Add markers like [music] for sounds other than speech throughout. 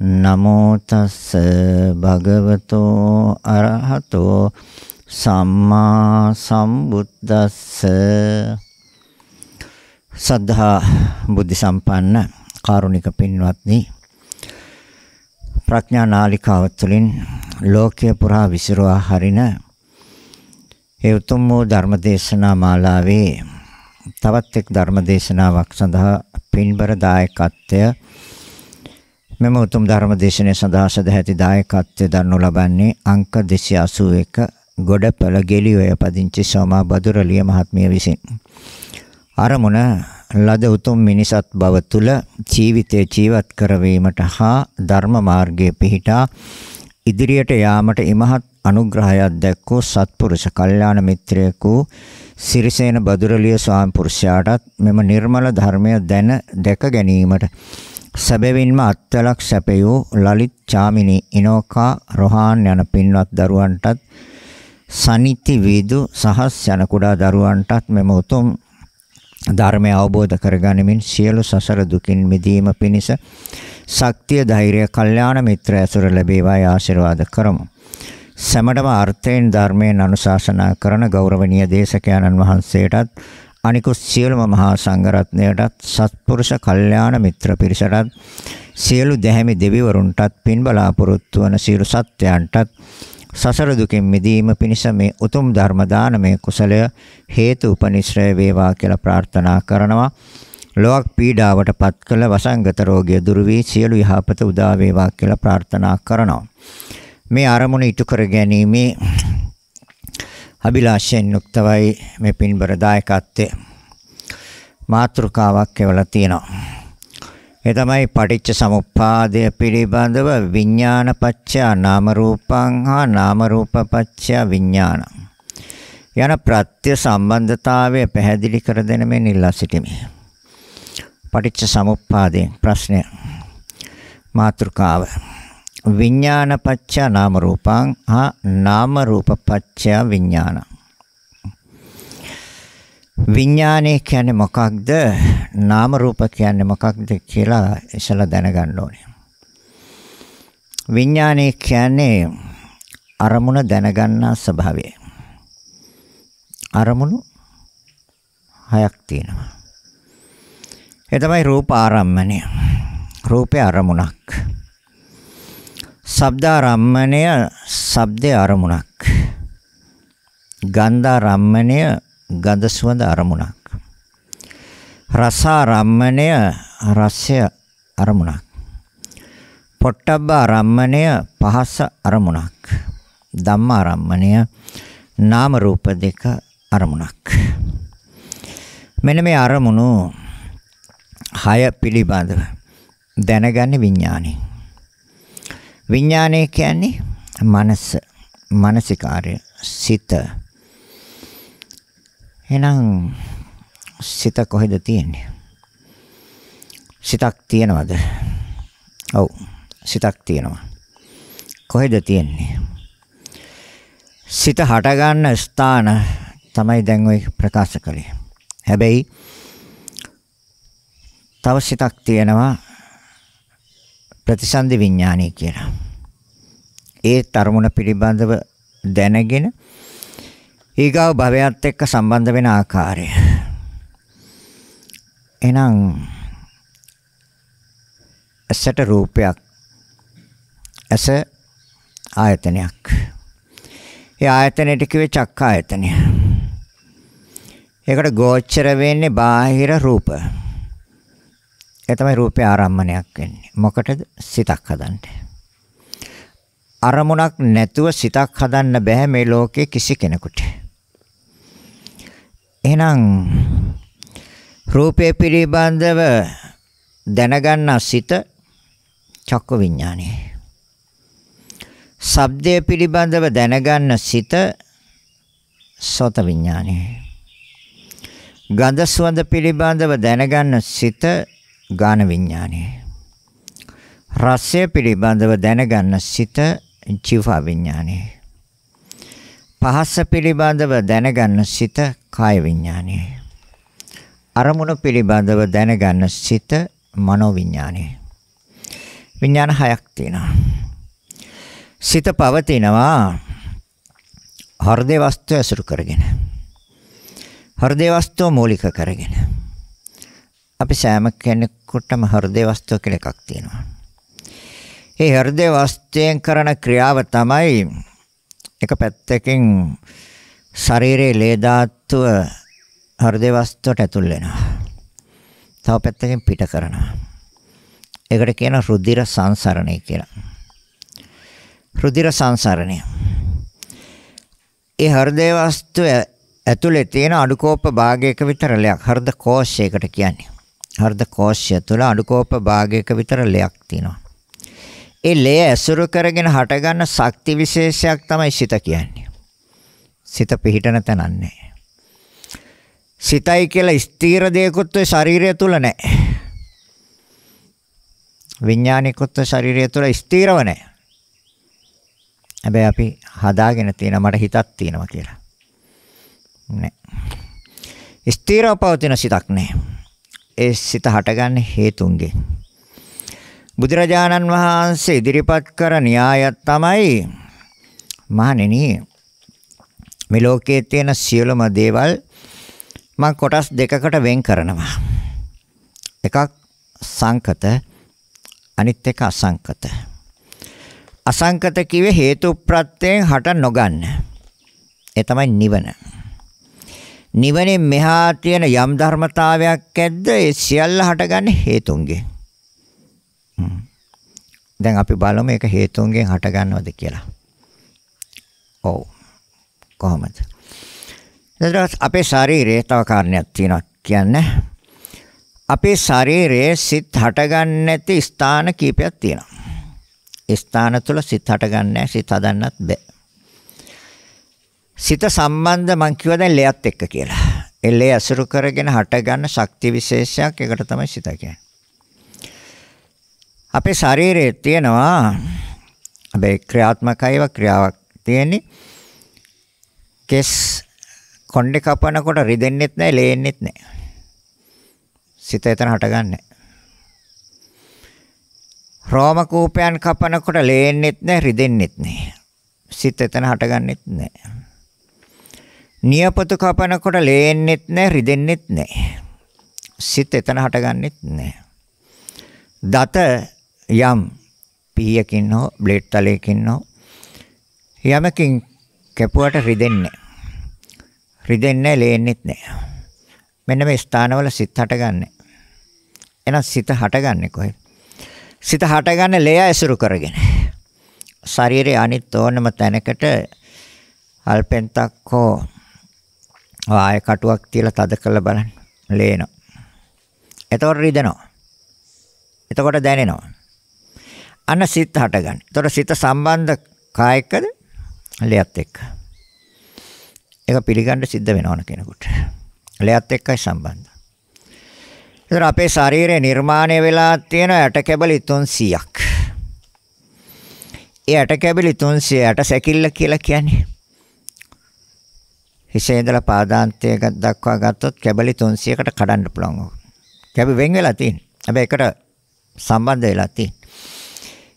නමෝ තස්ස භගවතෝ අරහතෝ සම්මා සම්බුද්දස්ස සද්ධා බුද්ධ සම්පන්න කාරුණික පින්වත්නි ප්‍රඥා නාලිකාව තුළින් ලෝකය පුරා විසිරුවා හරින ඒ උතුම් වූ ධර්මදේශනා මාලාවේ තවත් එක් ධර්මදේශනාවක් සඳහා පින්බර දායකත්වය මෙම උතුම් ධර්ම දේශනය සඳහා සදැහැති දායකත්වය දරනු ලබන්නේ අංක 281 ගොඩපළ ගෙලිඔය පදිංචි සෝමා බදුරලිය මහත්මිය විසින්. අරමුණ ලද උතුම් මිනිසත් බව තුල ජීවිතය ජීවත් කරවීමට හා ධර්ම මාර්ගයේ පිහිටා ඉදිරියට යාමට ඉමහත් අනුග්‍රහයක් දැක්වූ සත්පුරුෂ කල්යාණ මිත්‍රයෙකු සිරිසේන බදුරලිය ස්වාමි පුරුෂයාටත් මෙම නිර්මල ධර්මය දැන දැක ගැනීමට සැබවින්ම අත්වලක් සැපයූ ලලිත් චාමිනි ඉනෝකා රොහාන් යන පින්වත් දරුවන්ටත් සනිති වේදු සහස් යන කුඩා දරුවන්ටත් මෙම උතුම් ධර්මය අවබෝධ කරගනිමින් සියලු සසර දුකින් මිදීම පිණිස ශක්තිය ධෛර්යය කල්යාණ මිත්‍ර ඇසුර ලැබේවායි ආශිර්වාද කරමු. සැමටම අර්ථයෙන් ධර්මයෙන් අනුශාසනා කරන ගෞරවනීය දේශකයන්න් වහන්සේටත් අනිකුත් සියලුම මහා සංඝරත්නයටත් සත්පුරුෂ කල්යාණ මිත්‍ර පිරිසටත් සියලු දැහැමි දෙවිවරුන්ටත් පින් බලාපොරොත්තු වන සියලු සත්‍යයන්ටත් සසර දුකින් මිදීම පිණිස මේ උතුම් ධර්ම දානමය කුසලය හේතු උපනිශ්‍රය වේවා කියලා ප්‍රාර්ථනා කරනවා. ලොවක් පීඩාවට පත් කළ වසංගත රෝගය දුරු වී සියලු යහපත උදා වේවා කියලා ප්‍රාර්ථනා කරනවා. මේ අරමුණ ඉටු කර ගැනීම අභිලාෂයෙන් යුක්තවයි මේ පින්බර දායකත්වයේ මාතෘකාවක් එවලා තියෙනවා. ඒ තමයි පටිච්ච සමුප්පාදය පිළිබඳව විඥාන පත්‍යා නාම රූපං හා නාම රූප පත්‍යා විඥාන යන ප්‍රත්‍ය සම්බන්ධතාවය පැහැදිලි කර දෙන මේ නිල්ලා සිටිමි. පටිච්ච සමුප්පාදයෙන් ප්‍රශ්නය මාතෘකාව විඥානපච්චා නාම රූපං හා නාම රූපපච්චා විඥාන විඥානය කියන්නේ මොකක්ද නාම රූප කියන්නේ මොකක්ද කියලා ඉස්සලා දැනගන්න ඕනේ විඥානය කියන්නේ අරමුණ දැනගන්නා ස්වභාවය. අරමුණු හයක් තියෙනවා. ඒ තමයි රූප ආරම්මණය. රූපේ අරමුණක්. ශබ්දාරම්මණය ශබ්දේ අරමුණක්. ගන්ධාරම්මණය ගඳ සුවඳ අරමුණක්. රසාරම්මණය රසය අරමුණක්. පොට්ටබ්බ අරම්මණය පහස අරමුණක්. ධම්මාරම්මණය නාම රූප දෙක අරමුණක්. මෙන්න මේ අරමුණු හය පිළිබඳව දැනගන්නේ විඥාණයෙන්. විඥානය කියන්නේ මනස, මානසිකාරය, සිත. එහෙනම් සිත කොහෙද තියෙන්නේ? සිතක් තියෙනවද? ඔව්. සිතක් තියෙනවා. කොහෙද තියෙන්නේ? සිත හට ගන්න ස්ථාන තමයි දැන් ඔය ප්‍රකාශ කරේ. හැබැයි තව සිතක් තියෙනවා ප්‍රතිසන්දි විඥානය කියලා. ඒ තරමුණ පිළිබඳව දැනගෙන ඊගාව භවයත් එක්ක සම්බන්ධ වෙන ආකාරය. එහෙනම් ඇසට රූපයක් ඇස ආයතනයක්. ඒ ආයතනයට කිව්වේ චක්ක ආයතනය. ඒකට ගෝචර වෙන්නේ බාහිර රූප. ඒ තමයි රූපේ ආරම්මණයක් වෙන්නේ. මොකටද? සිතක් හදන්න. අරමුණක් නැතුව සිතක් හදන්න බෑ මේ ලෝකේ කිසි කෙනෙකුට. එහෙනම් රූපේ පිළිබඳව දැනගන්නා සිත චක්ක විඥානයි. ශබ්දය පිළිබඳව දැනගන්න සිත සෝත විඥානයි. ගන්ධ සුවඳ පිළිබඳව දැනගන්න සිත ගාන විඥානය. රසය පිළිබඳව දැනගන්න සිත ජීව විඥානය. පහස පිළිබඳව දැනගන්න සිත කාය විඥානය. අරමුණු පිළිබඳව දැනගන්න සිත මනෝ විඥානය. විඥාන හයක් තියෙනවා. සිත පවතිනවා හෘදේ වස්තු ඇසුරු කරගෙන. හෘදේ වස්තු මූලික කරගෙන. අපි සෑම කෙනෙකුටම හෘදේ වස්තුව කියලා එකක් තියෙනවා. ඒ හෘදේ වස්තුයෙන් කරන ක්‍රියාව තමයි එක පැත්තකින් ශරීරයේ ලේ ධාතුව හෘදේ වස්තුවට ඇතුල් වෙනවා. තව පැත්තකින් පිට කරනවා. ඒකට කියනවා රුධිර සංසරණය කියලා. රුධිර සංසරණය. ඒ හෘදේ වස්තුව ඇතුලේ තියෙන අනුකෝප භාගයක විතර ලයක් හෘද කෝෂයකට කියන්නේ. හෘද කෝෂය තුල අනුකෝප භාගයක විතර ලයක් තියෙනවා. ඒ ලය ඇසුරු කරගෙන හටගන්න ශක්ති විශේෂයක් තමයි සිත කියන්නේ. සිත පිහිටන තැනන්නේ. සිතයි කියලා ස්ථීර දෙයකුත් ඔය ශරීරය තුල නැහැ. විඥානිකුත් ශරීරය තුල ස්ථීරව නැහැ. හැබැයි අපි හදාගෙන තියෙන මට හිතක් තියෙනවා කියලා. නෑ. ස්ථීරව පවතින සිතක් නෑ. ඒ සිත හටගන්න හේතුන්ගෙන්. බුදුරජාණන් වහන්සේ ඉදිරිපත් කර න්‍යායයක් තමයි මහණෙනි මේ ලෝකයේ තියෙන සියලුම දේවල් මම කොටස් දෙකකට වෙන් කරනවා. එකක් සංකත අනිත් එක අසංකත. අසංකත කිව්වේ හේතු ප්‍රත්‍යයෙන් හට නොගන්න. ඒ තමයි නිවන. නිවනේ මෙහා තියෙන යම් ධර්මතාවයක් ඇද්ද ඒ සියල්ල හටගන්නේ හේතුන්ගෙන්. දැන් අපි බලමු ඒක හේතුන්ගෙන් හටගන්නවද කියලා. ඔව්. කොහොමද? එතකොට අපේ ශරීරයේ තව කාරණයක් තියෙනවා කියන්නේ අපේ ශරීරයේ සිත් හටගන්නේ නැති ස්ථාන කීපයක් තියෙනවා. ස්ථාන තුල සිත් හටගන්නේ නැහැ සිත් හදන්නත් බැහැ. සිත සම්බන්ධ මං කිව්වා දැන් ලේයත් එක්ක කියලා. ඒ ලේ අසුරු කරගෙන හටගන්න ශක්ති විශේෂයක් ඒකට තමයි සිත කියන්නේ. අපේ ශරීරයේ තියෙනවා අපේ ක්‍රියාත්මකයිව ක්‍රියාවක් තියෙන්නේ. කෙස් කොණ්ඩේ කපනකොට රිදෙන්නෙත් නැහැ, ලේන්නෙත් නැහැ. සිත එතන හටගන්නේ. රෝම කූපයන් කපනකොට ලේන්නෙත් නැහැ, රිදෙන්නෙත් නැහැ. සිත එතන හටගන්නෙත් නැහැ. නියපොතු කපනකොට ලේන්නෙත් නැහැ, රිදෙන්නෙත් නැහැ. සිත එතන හටගන්නෙත් නැහැ. දත යම් පීයකින් හෝ බ්ලේඩ් තලයකින් හෝ යමකින් කැපුවට රිදෙන්නේ රිදෙන්නේ ලේන්නෙත් නැහැ. මෙන්න මේ ස්ථානවල සිත හටගන්නේ. එහෙනම් සිත හටගන්නේ කොහෙද? සිත හටගන්නේ ලේ ඇසුරු කරගෙන. ශරීරයේ අනිත් ඕනම තැනකට අල්පෙන්තක් හෝ ආයෙ කටුවක් තියලා තද කරලා බලන්න. ලේනවා. එතකොට රිදෙනවා. එතකොට දැනෙනවා. අන්න සිත හටගන්න. එතකොට සිත සම්බන්ධ කායකද ලයත් එක්ක. ඒක පිළිගන්න සිද්ධ වෙනවන කෙනෙකුට. ලයත් එක්කයි සම්බන්ධ. ඒතර අපේ ශරීරය නිර්මාණය වෙලා තියෙන ඇට කැබලි 300ක්. ඒ ඇට කැබලි 300 ඇට සැකිල්ල කියලා කියන්නේ ඉසේදලා පාදාන්තය දක්වා ගත්තොත් කැබලි 300කට කඩන්න පුළුවන් ඕක. කැබි වෙන් වෙලා තියෙන. හැබැයි එකට සම්බන්ධ වෙලා තියෙන.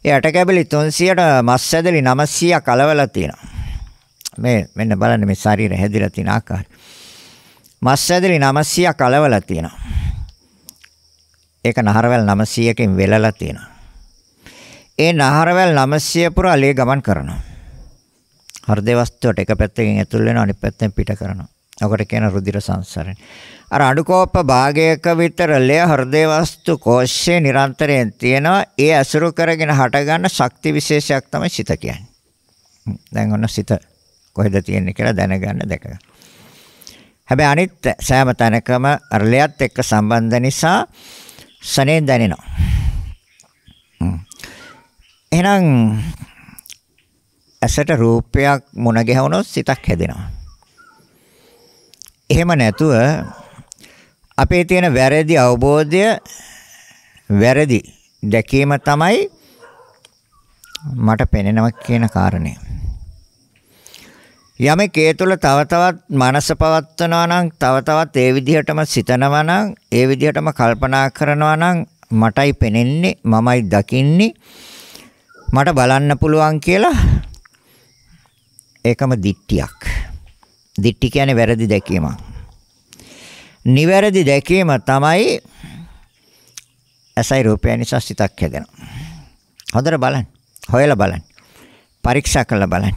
ඒ අට කැබලි 300ට මස් ඇදලි 900ක් කලවලා තියෙනවා. මේ මෙන්න බලන්න මේ ශරීරය හැදිලා තියෙන ආකාරය. මස් ඇදලි 900ක් කලවලා තියෙනවා. ඒක නහරවැල් 900කින් වෙලලා තියෙනවා. ඒ නහරවැල් 900 පුරා ලේ ගමන් කරනවා. හෘද වස්තුවට එක පැත්තකින් ඇතුල් වෙනවා අනිත් පැත්තෙන් පිට කරනවා. ඔකට කියන රුධිර සංසරණ. අර අණුකෝප භාගයක විතර ලය හෘදේ වස්තු කෝෂයේ නිරන්තරයෙන් තියෙනවා. ඒ අසුරු කරගෙන හටගන්න ශක්ති විශේෂයක් තමයි සිත කියන්නේ. දැන් ඔන්න සිත කොහෙද තියෙන්නේ කියලා දැනගන්න දැකගන්න. හැබැයි අනිත් සෑම තැනකම අර ලයත් එක්ක සම්බන්ධ නිසා සනේ දැනෙනවා. එහෙනම් ඇසට රූපයක් මුණ ගැහුනොත් සිතක් හැදෙනවා. එහෙම නැතුව අපේ තියෙන වැරදි අවබෝධය වැරදි දැකීම තමයි මට පෙනෙනවා කියන කාරණය. යමෙක් ඒ තුළ තව තවත් මනස පවත්වනවා නම් තව තවත් ඒ විදිහටම සිතනවා නම් ඒ විදිහටම කල්පනා කරනවා නම් මටයි පෙනෙන්නේ මමයි දකින්නේ මට බලන්න පුළුවන් කියලා ඒකම දිට්ටියක්. දිට්ටි කියන්නේ වැරදි දැකීම. නිවැරදි දැකීම තමයි ඇසයි රූපය නිසා සිතක් හැදෙනවා. හොඳට බලන්න. හොයලා බලන්න. පරීක්ෂා කරලා බලන්න.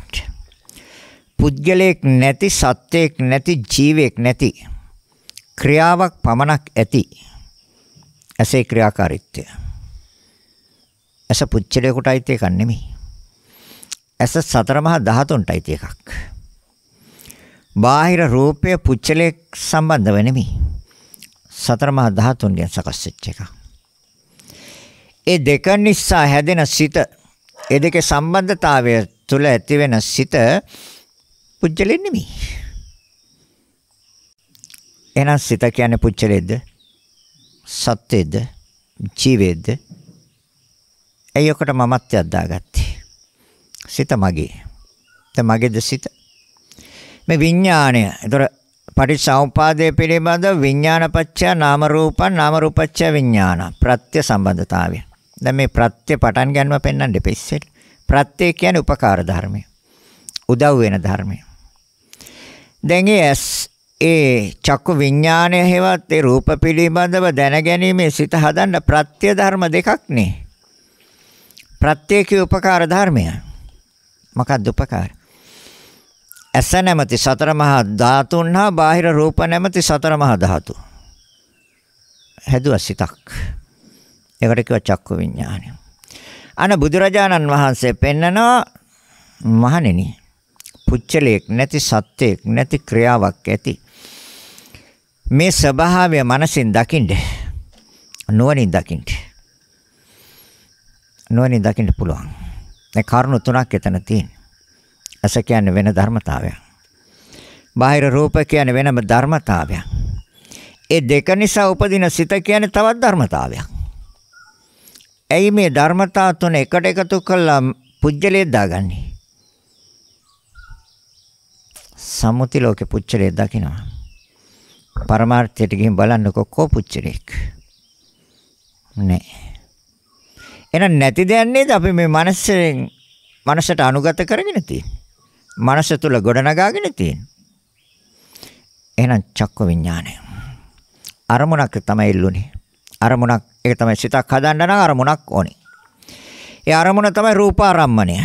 පුද්ගලයෙක් නැති සත්වයක් නැති ජීවයක් නැති ක්‍රියාවක් පමණක් ඇති ඇසේ ක්‍රියාකාරීත්වය. ඇස පුච්චලයකටයි තේකන්නේ නෙමෙයි. ඇස සතර මහා ධාතුන්ටයි තියෙකක්. බාහිර රූපය පුච්චලයක් සම්බන්ධව නෙමෙයි. සතර මහා ධාතුන්ගෙන් සකස් වෙච්ච එක. ඒ දෙක නිසා හැදෙන සිත, ඒ දෙකේ සම්බන්ධතාවය තුළ ඇති වෙන සිත පුච්චලෙ නෙමෙයි. එහෙනම් සිත කියන්නේ පුච්චලෙද්ද? සත්‍යද? ජීවේද? එයකට මමත්වයක් දාගත්තේ. සිත මගේ. ත මගේද සිත. මේ විඥාණය. ඒතර පටිච්චසමුපාදය පිළිබඳ විඥානපච්චය නාම රූපං නාම රූපච්චය විඥාන ප්‍රත්‍ය සම්බන්ධතාවය. දැන් මේ ප්‍රත්‍ය පටන් ගන්නව පෙන්වන්න දෙපෙස්සෙට. ප්‍රත්‍ය කියන්නේ උපකාර ධර්මය. උදව් වෙන ධර්මය. දැන් ඒ චක්කු විඥානය හේවත් ඒ රූප පිළිබඳව දැනගැනීමේ සිත හදන්න ප්‍රත්‍ය ධර්ම දෙකක් නේ. ප්‍රත්‍යකේ උපකාර ධර්මයයි. මොකක්ද උපකාරය? ඇස නැමැති සතර මහා ධාතුන් හා බාහිර රූප නැමැති සතර මහා ධාතු. හැදුවා සිතක්. ඒකට කිව්ව චක්කු විඥානය. අන බුදුරජාණන් වහන්සේ පෙන්නනවා මහණෙනි. පුච්චලයක් නැති සත්‍යයක් නැති ක්‍රියාවක් ඇති. මේ ස්වභාවය මනසින් දකින්න. නුවණින් දකින්න. නුවණින් දකින්න පුළුවන්. දැන් කරුණු තුනක් එතන තියෙනවා. ඇස කියන්නේ වෙන ධර්මතාවයක්. බාහිර රූප කියන්නේ වෙනම ධර්මතාවයක්. ඒ දෙක නිසා උපදින සිත කියන්නේ තවත් ධර්මතාවයක්. ඇයි මේ ධර්මතා තුන එකට එකතු කළා පුජ්‍යලේ දාගන්නේ? සම්මුති ලෝකේ පුච්චලේ දකිනවා. පරමාර්ථයට ගිහින් බලන්නකො කො පුච්චලෙක්. නෑ. එහෙනම් නැති දෙයක් නේද අපි මේ මනසෙන් මනසට අනුගත කරගෙන තියෙන්නේ. මනස තුල ගොඩනගාගෙන තියෙන්නේ. එහෙනම් චක්ක විඥානය. අරමුණක් තමයි ඉල්ලුනේ. අරමුණක් ඒක තමයි සිතක් හදන්න නම් අරමුණක් ඕනේ. ඒ අරමුණ තමයි රූපාරම්මණය.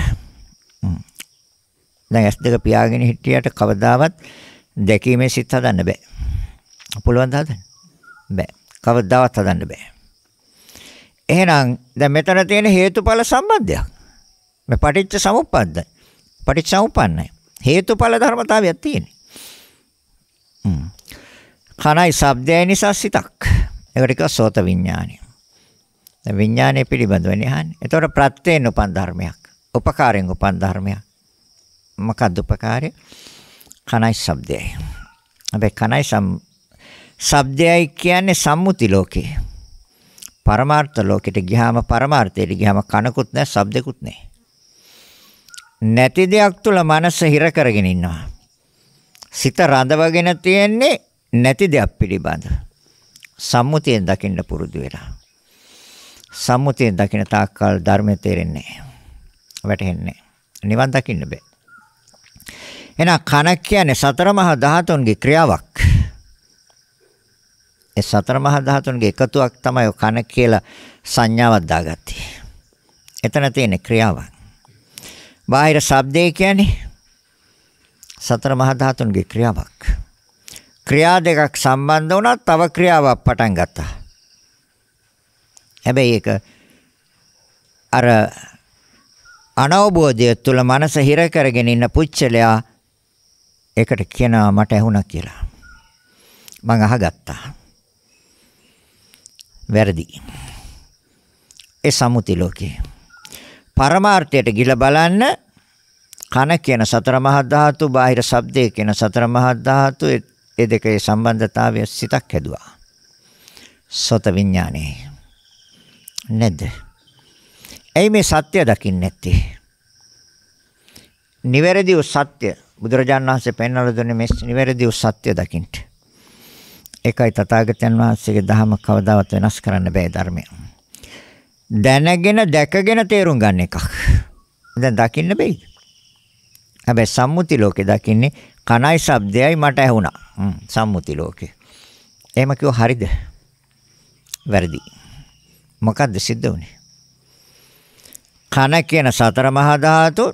දැන් S2 පියාගෙන හිටියට කවදාවත් දැකීමේ සිත හදන්න බෑ. පුළුවන් හදන්න? බෑ. කවදාවත් හදන්න බෑ. එහෙනම් දැන් මෙතන තියෙන හේතුඵල සම්බන්ධයක්. මේ පටිච්ච සමුප්පද්ද. පටිච්ච සමුප්පන්නයි. හේතුඵල ධර්මතාවයක් තියෙන්නේ. හ්ම්. කනයි ශබ්දය නිසා සිතක්. ඒකට කියව සෝත විඥානය. දැන් විඥානය පිළිබඳවනේ අහන්නේ. ඒතකොට ප්‍රත්‍යයෙන් උපන් ධර්මයක්. උපකාරයෙන් උපන් ධර්මයක්. මොකක්ද උපකාරය? කනයි ශබ්දයයි. හැබැයි කනයි සම් ශබ්දයයි කියන්නේ සම්මුති ලෝකේ. පරමාර්ථ ලෝකෙට ගියාම පරමාර්ථයට ගියාම කනකුත් නැහැ, ශබ්දෙකුත් නැහැ. නැති දෙයක් තුල මනස හිර කරගෙන ඉන්නවා. සිත රඳවගෙන තියෙන්නේ නැති දෙයක් පිළිබඳ. සම්මුතියෙන් දකින්න පුරුදු වෙලා. සම්මුතියෙන් දකින තාක්කල් ධර්මය තේරෙන්නේ නැහැ. වැටහෙන්නේ නිවන් දකින්න බෑ. එහෙනම් කන කියන්නේ සතර මහා ධාතුන්ගේ ක්‍රියාවක්. ඒ සතර මහා ධාතුන්ගේ එකතුවක් තමයි කන කියලා සංඥාවක් දාගත්තේ. එතන තියෙන ක්‍රියාවක්. බාහිර ශබ්දේ කියන්නේ සතර මහා ධාතුන්ගේ ක්‍රියාවක්. ක්‍රියා දෙකක් සම්බන්ධ වුණා තව ක්‍රියාවක් පටන් ගත්තා. හැබැයි ඒක අර අනවබෝධය තුල මනස හිර කරගෙන ඉන්න පුච්චලයා ඒකට කියනවා මට ඇහුණා කියලා. මං අහගත්තා. වැරදි. ඒ සම්මුති ලෝකේ. පරමාර්ථයට ගිහිලා බලන්න කන කියන සතර මහා ධාතු, බාහිර ශබ්දය කියන සතර මහා ධාතු ඒ දෙකේ සම්බන්ධතාවය සිතක් හැදුවා. සොත විඥානේ. නැද්ද? ඇයි මේ සත්‍ය දකින්නේ නැත්තේ? නිවැරදි වූ සත්‍ය බුදුරජාණන් වහන්සේ පෙන්වලා දුන්නේ මේ නිවැරදි වූ සත්‍ය දකින්න. ඒකයි තථාගතයන් වහන්සේගේ දහම කවදාවත් වෙනස් කරන්න බෑ ධර්මය. දැනගෙන දැකගෙන තේරුම් ගන්න එකක්. දැන් දකින්න බෑ. හැබැයි සම්මුති ලෝකේ දකින්නේ කණයි ශබ්දයයි මට ඇහුණා. සම්මුති ලෝකේ. එහෙම කිව්ව හරිද? වැරදි. මොකද්ද සිද්ධ වුනේ? කන කියන සතර මහා ධාතු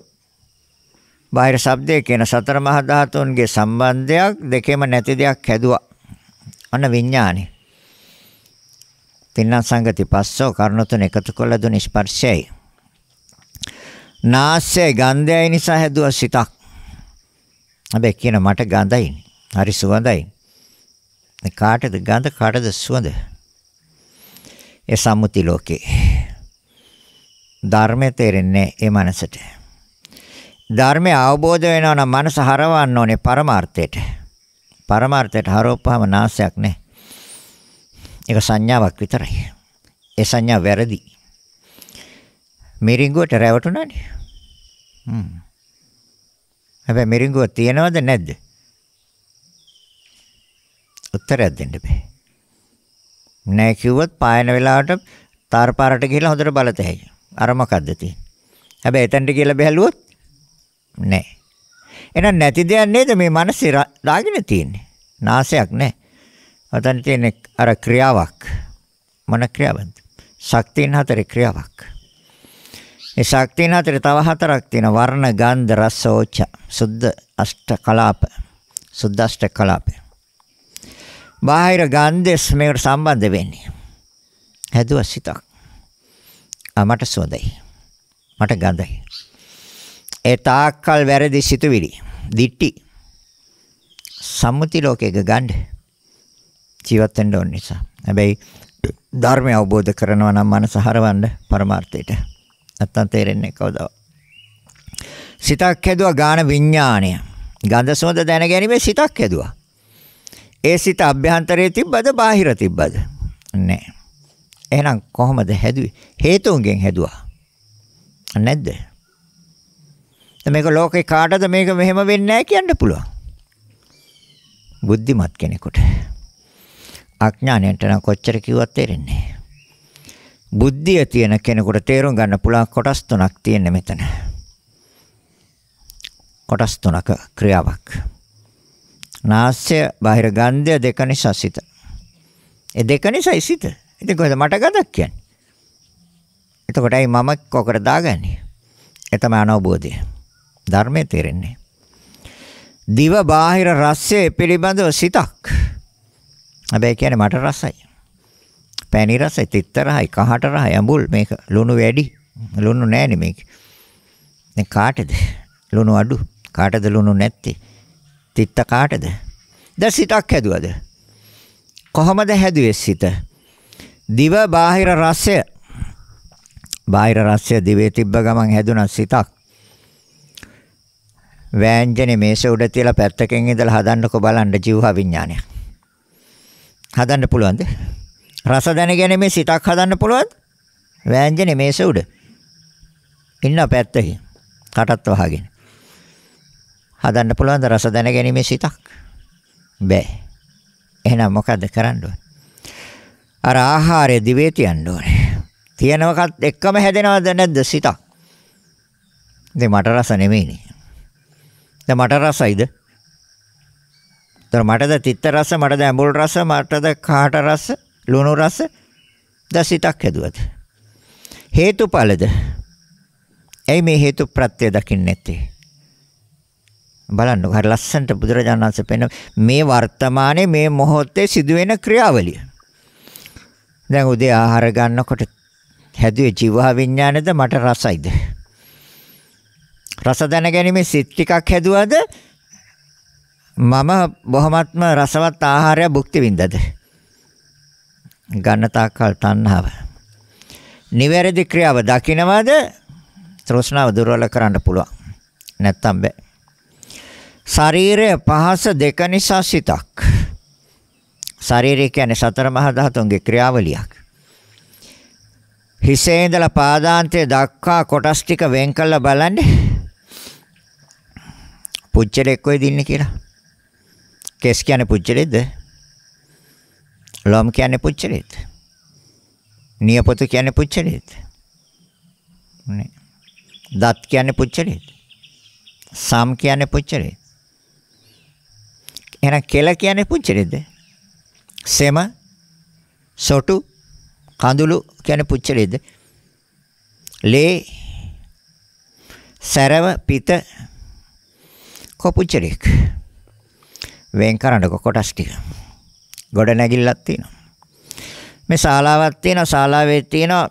බාහිර ශබ්දය කියන සතර මහා ධාතුන්ගේ සම්බන්ධයක් දෙකේම නැති දෙයක් හැදුවා. අන්න විඥානේ. තින්න සංගති පස්සෝ කරුණු තුන එකතු කළ දුන ස්පර්ශයයි. නාසය ගන්ධයයි නිසා හැදුව සිතක්. හැබැයි කියන මට ගඳයි. හරි සුවඳයි. කාටද ගඳ කාටද සුවඳ? ඒ සම්මුති ලෝකේ. ධර්මය තේරෙන්නේ ඒ මනසට. ධර්මය අවබෝධ වෙනවා නම් මනස හරවන්න ඕනේ පරමාර්ථයට. පරමාර්ථයට හරවපුවාම නාසයක් නැහැ. ඒක සංඥාවක් විතරයි. ඒ සංඥා වැරදි. මිරිඟුවට රැවටුණානේ. හ්ම්. හැබැයි මිරිඟුව තියනවද නැද්ද? උත්තරයක් දෙන්න බෑ. නැහැ කිව්වොත් පායන වෙලාවට තාරපාරට ගිහලා හොඳට බලතැයි. අර මොකද්ද තියෙන්නේ? හැබැයි එතනට කියලා බැලුවොත් නැහැ. එහෙනම් නැති දෙයක් නේද මේ මනසේ දාගෙන තියෙන්නේ. නාසයක් නැහැ. වතන තියෙන අර ක්‍රියාවක්. මොන ක්‍රියාවක්ද? ශක්තියන් හතරේ ක්‍රියාවක්. මේ ශක්තියන් හතරේ තව හතරක් තියෙනවා. වර්ණ, ගන්ධ, රස, ඕච, සුද්ධ, අෂ්ට කලාප. සුද්ධ අෂ්ට කලාපේ. බාහිර ගන්ධස් මේකට සම්බන්ධ වෙන්නේ. හැදුවා සිතක්. ආ මට සුවඳයි. මට ගඳයි. ඒ තාක්කල් වැරදි සිතුවිලි. දිට්ටි. සම්මුති ලෝකයක ගන්න ජීවත් වෙන්න ඕන නිසා. හැබැයි ධර්මය අවබෝධ කරනවා නම් මනස හරවන්න පරමාර්ථයට. නැත්තම් තේරෙන්නේ කවදා. සිතක් හැදුවා ගාන විඥාණය. ගන්ධ සෝඳ දැන ගැනීම සිතක් හැදුවා. ඒ සිත අභ්‍යන්තරයේ තිබ්බද බාහිර තිබ්බද? නැහැ. එහෙනම් කොහොමද හැදුවේ? හේතුන්ගෙන් හැදුවා. නැද්ද? මේක ලෝකේ කාටද මේක මෙහෙම වෙන්නේ නැහැ කියන්න පුළුවන්. බුද්ධිමත් කෙනෙකුට. අඥාණයට නම් කොච්චර කිව්වත් තේරෙන්නේ නැහැ. බුද්ධිය තියෙන කෙනෙකුට තේරුම් ගන්න පුළුවන් කොටස් තුනක් තියෙන මෙතන. කොටස් තුනක ක්‍රියාවක්. නාස්‍ය බාහිර ගන්ධය දෙක නිසා සිත. ඒ දෙක නිසා සිත. ඉතින් කොහෙද මට ගඳක් කියන්නේ? එතකොටයි මම කොකර දාගන්නේ. ඒ තමයි අනවබෝධය. ධර්මයේ තේරෙන්නේ. දිව බාහිර රසයේ පිළිබඳව සිතක්. හැබැයි කියන්නේ මට රසයි. පැණි රසයි, තිත්ත රසයි, කහට රසයි, අඹුල් මේක ලුණු වැඩි. ලුණු නැහැනේ මේක. දැන් කාටද? ලුණු අඩු. කාටද ලුණු නැත්තේ? තිත්ත කාටද? දැන් සිතක් හැදුවද? කොහොමද හැදුවේ සිත? දිව බාහිර රසය. බාහිර රසය දිවේ තිබ්බ ගමන් හැදුණා සිතක්. වෑංජනේ මේසෙ උඩ තියලා පැත්තකින් ඉඳලා හදන්නකො බලන්න ජීවහා විඥානය. හදන්න පුළුවන්ද? රස දැනගෙන මේ සිතක් හදන්න පුළුවන්ද? වෑංජනේ මේසෙ උඩ. ඉන්න පැත්තකින් කටත් වහගෙන. හදන්න පුළුවන්ද රස දැනගැනීමේ සිතක්? බෑ. එහෙනම් මොකද කරන්න ඕනේ? අර ආහාරය දිවේ තියන්න ඕනේ. තියනකත් එක්කම හැදෙනවද නැද්ද සිතක්? ඉතින් මට රස නෙමෙයිනේ. දැන් මට රසයිද? දැන් මටද තිත්ත රස, මටද ඇඹුල් රස, මටද කාට රස, ලුණු රස දසිතක් හැදුවද? හේතුඵලද? ඇයි මේ හේතු ප්‍රත්‍ය දකින්නේ නැත්තේ? බලන්න හරි ලස්සනට බුදුරජාණන් වහන්සේ පෙන්න මේ වර්තමානයේ මේ මොහොතේ සිදුවෙන ක්‍රියාවලිය. දැන් උදේ ආහාර ගන්නකොට හැදුවේ ජීව විඥානද මට රසයිද? රස දැනගැනීමේ සිත් ටිකක් හැදුවද මම බොහොමත්ම රසවත් ආහාරය භුක්ති විඳද ගන්න තාක්කල් තණ්හාව නිවැරදි ක්‍රියාව දකින්නවද තෘෂ්ණාව දුර්වල කරන්න පුළුවන් නැත්තම් බෑ ශරීරය පහස දෙක නිසා සිතක් ශරීරය කියන්නේ සතර මහා ධාතුන්ගේ ක්‍රියාවලියක් හිසේ ඉඳලා පාදාන්තය දක්වා කොටස් ටික වෙන් කළ බලන්නේ පුච්චලෙක් ඔය දින්නේ කියලා. කෙස් කියන්නේ පුච්චලෙද්ද? ලොම් කියන්නේ පුච්චලෙද්ද? නියපොතු කියන්නේ පුච්චලෙද්ද? නේ. දත් කියන්නේ පුච්චලෙද්ද? සම් කියන්නේ පුච්චලෙද්ද? එහෙනම් කෙල කියන්නේ පුච්චලෙද්ද? සෙම සොටු කඳුළු කියන්නේ පුච්චලෙද්ද? ලේ සරව පිත කොපුච්චරෙක්. වෙන් කරන්නකො කොටස් ටික. ගොඩ නැගිල්ලක් තියෙනවා. මේ ශාලාවක් තියෙනවා. ශාලාවේ තියෙනවා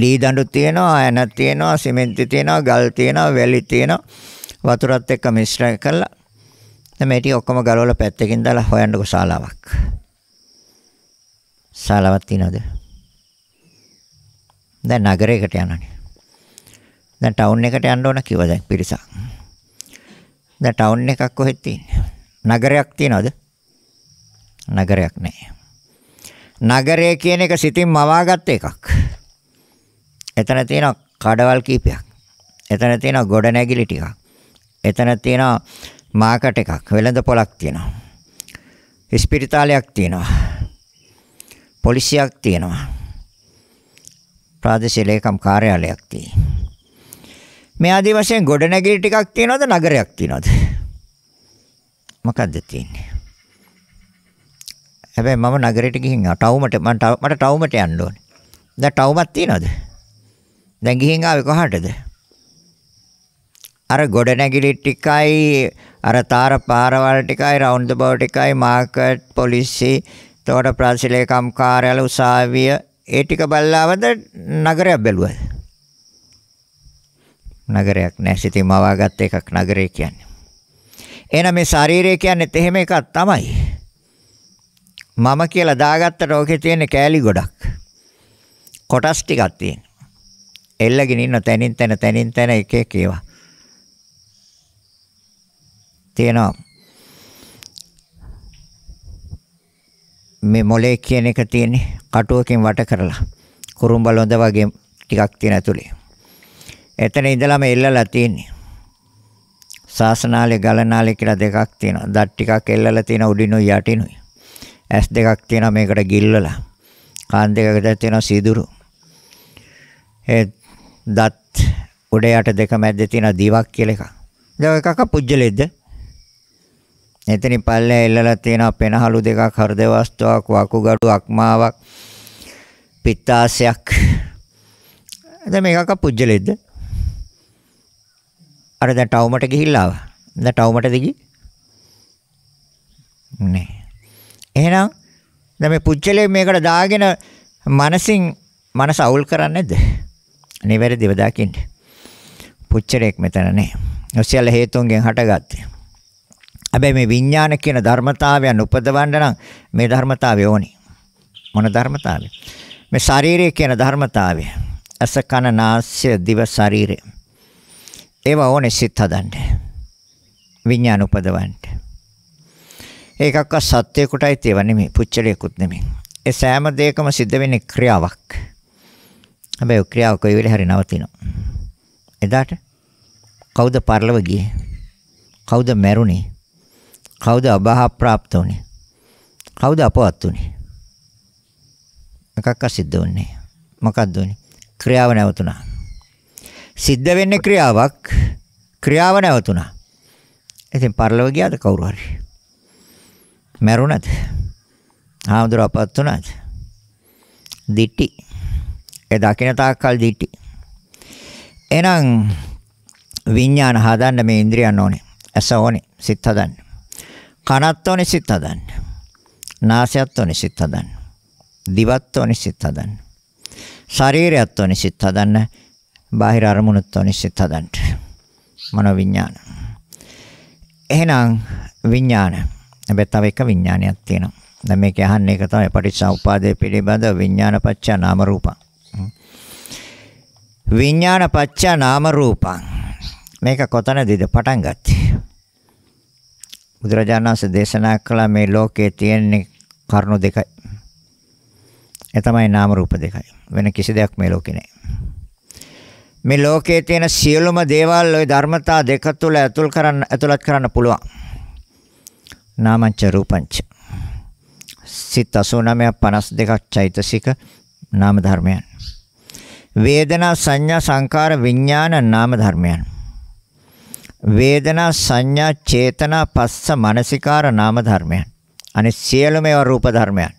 ලී දඬු තියෙනවා, අයන තියෙනවා, සිමෙන්ති තියෙනවා, ගල් තියෙනවා, වැලි තියෙනවා. වතුරත් එක්ක මිශ්‍ර කරලා දැන් මේ ටික ඔක්කොම ගලවලා පැත්තකින් දාලා හොයන්නකො ශාලාවක්. ශාලාවක් තියෙනවද? දැන් නගරයකට යනනේ. දැන් ටවුන් එකට යන්න ඕන කිව්වා දැන් පිරිසක්. දැන් ටවුන් එකක් කොහෙද තියෙන්නේ? නගරයක් තියනවද? නගරයක් නැහැ. නගරය කියන එක සිතින් මවාගත් එකක්. එතන තියෙන කඩවල් කීපයක්. එතන තියෙන ගොඩනැගිලි ටිකක්. එතන තියෙන මාකට් එකක්, වෙළඳ පොලක් තියෙනවා. ස්පිරිතාලයක් තියෙනවා. පොලිසියක් තියෙනවා. ප්‍රාදේශීය ලේකම් කාර්යාලයක් තියෙනවා. මේ ආදී වශයෙන් ගොඩනැගිලි ටිකක් තියනවද නගරයක් තියනවද මොකද්ද තියෙන්නේ හැබැයි මම නගරෙට ගිහින් ටවුමට මට මට ටවුමට යන්න ඕනේ දැන් ටවුමක් තියනවද දැන් ගිහින් ආවේ කොහටද අර ගොඩනැගිලි ටිකයි අර තාර පාරවල් ටිකයි රවුන්ඩ් බව ටිකයි මාකට් පොලිසි එතකොට ප්‍රාදේශීය ලේකම් කාර්යාල උසාවිය ඒ ටික බල්ලාවද නගරයක් බැලුවද නගරයක් නැහැ. සිතින් මවාගත් එකක් නගරය කියන්නේ. එහෙනම් මේ ශරීරය කියන්නේත් එහෙම එකක් තමයි. මම කියලා දාගත්තට ඕකේ තියෙන කෑලි ගොඩක්. කොටස් ටිකක් තියෙනවා. එල්ලගෙන ඉන්න තැනින් තැන තැනින් තැන එක එක ඒවා. තියෙනවා. මේ මොලේ කියන එක තියෙන්නේ කටුවකින් වට කරලා කුරුම්බලොඳ වගේ ටිකක් තියෙන ඇතුලේ. එතන ඉඳලාම එල්ලලා තියෙන්නේ. සාසනාලේ ගලනාලේ කියලා දෙකක් තියෙනවා. දත් ටිකක් එල්ලලා තියෙන උඩිනුයි යටිනුයි. ඇස් දෙකක් තියෙනවා මේකට ගිල්ලලා. කාන් දෙකකට තියෙනවා සිදුරු. ඒ දත් උඩ යට දෙක මැද්දේ තියෙන දිවක් කියලා එකක්. දැන් එකක පුජ්‍යලෙද්ද? එතනින් පල්ලේ එල්ලලා තියෙන පෙනහළු දෙකක් හෘද වස්තුවක් වකුගඩුවක් මාවක් පිත්තාශයක්. දැන් මේකක පුජ්‍යලෙද්ද? අර දැන් ටවුමට ගිහිල්ලා ආවා. දැන් ටවුමටද ගියේ? නෑ. එහෙනම් දැන් මේ පුච්චලේ මේකට දාගෙන මනසින් මනස අවුල් කරන්නේ නැද්ද? නිවැරදිව දකින්න. පුච්චලයක් මෙතන නෑ. ඔසියල හේතුන්ගෙන් හටගත්තේ. හැබැයි මේ විඥාන කියන ධර්මතාවයන් උපදවන්න නම් මේ ධර්මතාවය ඕනේ. මොන ධර්මතාවය? මේ ශරීරය කියන ධර්මතාවය. අස කන නාසය දිව ශරීරය. ඒවා ඕනේ සිත් හදන්න. විඥාන උපදවන්න. ඒකක්වත් සත්‍යයකටයි තේව නෙමෙයි, පුච්චලයකුත් නෙමෙයි. ඒ සෑම දෙයකම සිද්ධ වෙන්නේ ක්‍රියාවක්. හැබැයි ක්‍රියාව කොයි වෙලේ හරි නවතිනවා. එදාට කවුද පරලව ගියේ? කවුද මැරුණේ? කවුද අභාහ પ્રાપ્ત වුණේ? කවුද අපවත් වුණේ? මොකක්ද සිද්ධ වුණේ? මොකක්ද වුණේ? ක්‍රියාව නැවතුණා. සිද්ධ වෙන්නේ ක්‍රියාවක් ක්‍රියාව නැවතුණා. ඉතින් පරලව ගියාද කවුරු හරි? මැරුණද? ආමුදුර අපත් උනාද? දිටි. ඒ දකින්න තාක්කල් දිටි. එහෙනම් විඥාන හදන්න මේ ඉන්ද්‍රියන් ඕනේ. ඇස ඕනේ සිත් හදන්න. කනත් ඕනේ සිත් හදන්න. නාසයත් ඕනේ සිත් හදන්න. දිවත් ඕනේ සිත් හදන්න. ශරීරයත් ඕනේ සිත් හදන්න. බාහිර අරමුණුත් අනිශ්චිත හදන්න. මනෝ විඥාන. එහෙනම් විඥාන. හැබැයි තව එක විඥානයක් තියෙනවා. දැන් මේක අහන්නේ එක තමයි පටිච්චසමුපාදයේ පිළිබඳ විඥාන පත්‍යා නාම රූපං. විඥාන පත්‍යා නාම රූපං. මේක කොතනදීද පටන් ගත්තේ? බුදුරජාණන් වහන්සේ දේශනා කළ මේ ලෝකයේ තියෙන කරුණු දෙකයි. ඒ තමයි නාම රූප දෙකයි. වෙන කිසි දෙයක් මේ ලෝකේ නැහැ. මේ ලෝකයේ තියෙන සියලුම දේවල් ওই ධර්මතා දෙක තුල ඇතුල් කරන්න ඇතුළත් කරන්න පුළුවන්. නාමංච රූපංච. සිත 89 52ක් චෛතසික නාම ධර්මයන්. වේදනා සංඥා සංකාර විඥාන නාම ධර්මයන්. වේදනා සංඥා චේතනා පස්ස මනසිකාර නාම ධර්මයන්. අනිත් සියලුම ඒවා රූප ධර්මයන්.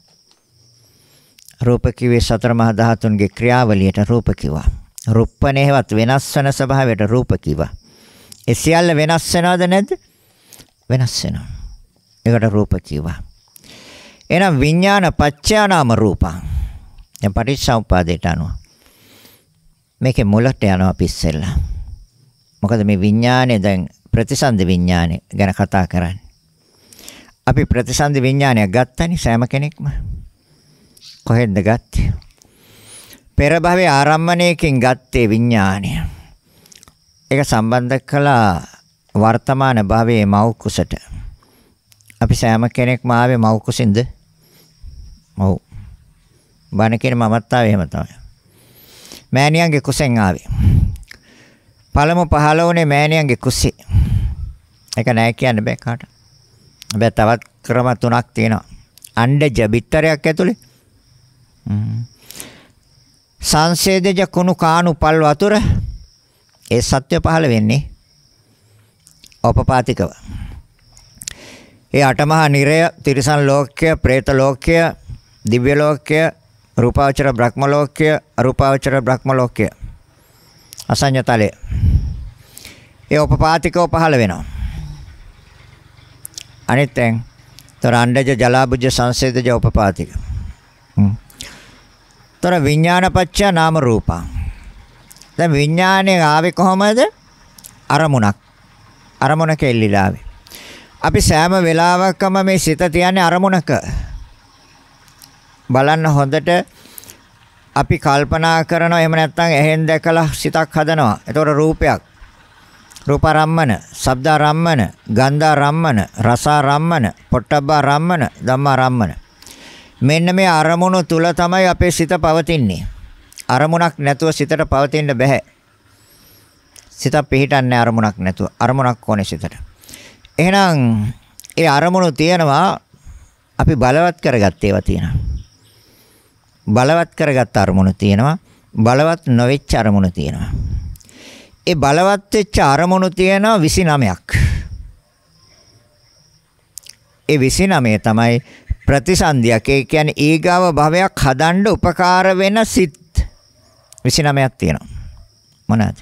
රූප කිව්වේ සතර මහා ධාතුන්ගේ ක්‍රියාවලියට රූප කිව්වා. රුප්පණේවත් වෙනස් වෙන ස්වභාවයට රූප කිව්වා. ඒ සියල්ල වෙනස් වෙනවද නැද්ද? වෙනස් වෙනවා. ඒකට රූප කිව්වා. එහෙනම් විඥාන පත්‍යානාම රූපං. දැන් පටිච්චසමුපාදයට අනුව. මේකේ මුලට යනවා අපි ඉස්සෙල්ලා. මොකද මේ විඥානේ දැන් ප්‍රතිසන්ද විඥානේ ගැන කතා කරන්නේ. අපි ප්‍රතිසන්ද විඥානයක් ගත්තනේ සෑම කෙනෙක්ම. කොහෙන්ද ගත්තේ? පෙර භවයේ ආරම්මණයකින් ගත්තේ විඥාණය. ඒක සම්බන්ධ කළා වර්තමාන භවයේ මෞකුසට. අපි සෑම කෙනෙක්ම ආවේ මෞකුසින්ද? ඔව්. බණ කියන මමත් ආවේ එහෙම තමයි. මෑණියන්ගේ කුසෙන් ආවේ. පළමු පහළ වුණේ මෑණියන්ගේ කුසෙ. ඒක නෑ කියන්න බෑ කාට. හැබැයි තවත් ක්‍රම තුනක් තියෙනවා. අණ්ඩජ බිත්තරයක් ඇතුලේ. හ්ම්. සංසේදජ කුණු කාණු පල් වතුර ඒ සත්‍ය පහළ වෙන්නේ අපපාතිකව. ඒ අටමහා නිරය, තිරිසන් ලෝකය, പ്രേත ලෝකය, දිව්‍ය ලෝකය, රූපාවචර බ්‍රහ්ම ලෝකය, අරූපාවචර බ්‍රහ්ම ලෝකය. අසඤ්ඤතලේ. ඒ අපපාතිකව පහළ වෙනවා. අනිත් දැන් තොරණ්ඩජ ජලාබුජ සංසේදජ උපපාතික. හ්ම් තොර විඥානපච්චය නාම රූපං. දැන් විඥානේ ආවේ කොහමද? අරමුණක්. අරමුණක එල්ලිලා ආවේ. අපි සෑම වෙලාවකම මේ සිත තියන්නේ අරමුණක. බලන්න හොඳට අපි කල්පනා කරනවා එහෙම නැත්නම් ඇහෙන් දැකලා සිතක් හදනවා. ඒතොර රූපයක්. රූපාරම්මන, ශබ්දාරම්මන, ගන්ධාරම්මන, රසාරම්මන, පොට්ටබ්බාරම්මන, ධම්මාරම්මන. මෙන්න මේ අරමුණු තුල තමයි අපේ සිත පවතින්නේ. අරමුණක් නැතුව සිතට පවතින්න බෑ. සිත පිහිටන්නේ අරමුණක් නැතුව. අරමුණක් ඕනේ සිතට. එහෙනම් ඒ අරමුණු තියෙනවා අපි බලවත් කරගත්ත ඒවා තියෙනවා. බලවත් කරගත්ත අරමුණු තියෙනවා. බලවත් නොවෙච්ච අරමුණු තියෙනවා. ඒ බලවත් වෙච්ච අරමුණු තියෙනවා 29ක්. ඒ 29 තමයි ප්‍රතිසන්දියක්. ඒ කියන්නේ ඊගාව භවයක් හදන්න උපකාර වෙන සිත් 29ක් තියෙනවා. මොනවාද?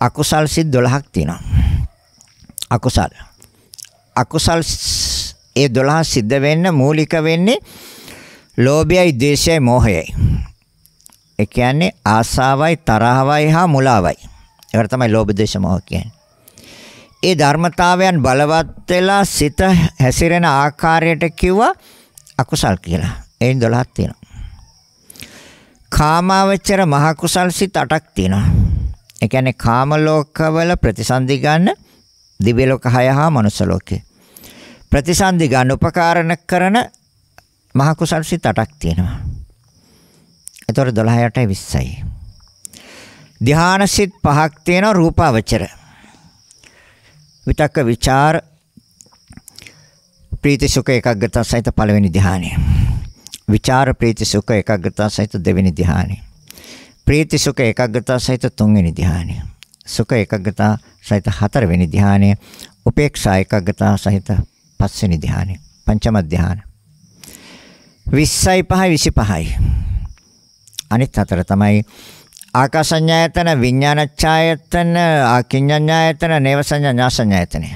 අකුසල් සිත් 12ක් තියෙනවා. අකුසල්. අකුසල් ඒ 12 සිද්ධ වෙන්න මූලික වෙන්නේ ලෝභයයි, ද්වේෂයයි, මෝහයයි. ඒ කියන්නේ ආසාවයි, තරහවයි හා මුලාවයි. ඒකට තමයි ලෝභ, ද්වේෂ, මෝහ කියන්නේ. ඒ ධර්මතාවයන් බලවත් වෙලා සිත හැසිරෙන ආකාරයට කිව්වා අකුසල් කියලා. ඒ 12ක් තියෙනවා. කාමාවචර මහ කුසල් සිත 8ක් තියෙනවා. ඒ කියන්නේ කාම ලෝකවල ප්‍රතිසන්දි ගන්න දිව්‍ය ලෝක 6 හා මනුස්ස ලෝකේ. ප්‍රතිසන්දි ගන්න උපකාරණ කරන මහ කුසල් සිත 8ක් තියෙනවා. ඒතොර 12 8යි 20යි. ධානාසිත පහක් තියෙනවා රූපාවචර. විතක්ක ਵਿਚාර ප්‍රීති සුඛ ඒකාග්‍රතාව සහිත පළවෙනි ධ්‍යානය. විචාර ප්‍රීති සුඛ ඒකාග්‍රතාව සහිත දෙවෙනි ධ්‍යානය. ප්‍රීති සුඛ ඒකාග්‍රතාව සහිත තුන්වෙනි ධ්‍යානය. සුඛ ඒකාග්‍රතාව සහිත හතරවෙනි ධ්‍යානය. උපේක්ෂා ඒකාග්‍රතාව සහිත පස්වෙනි ධ්‍යානය. පංචම ධ්‍යාන. 20යි 5යි 25යි. අනිත් හතර තමයි ආකාසඤ්ඤායතන විඥානච්ඡායතන අකිඤ්ඤඤ්ඤායතන නේවසඤ්ඤා ඥාසඤ්ඤායතන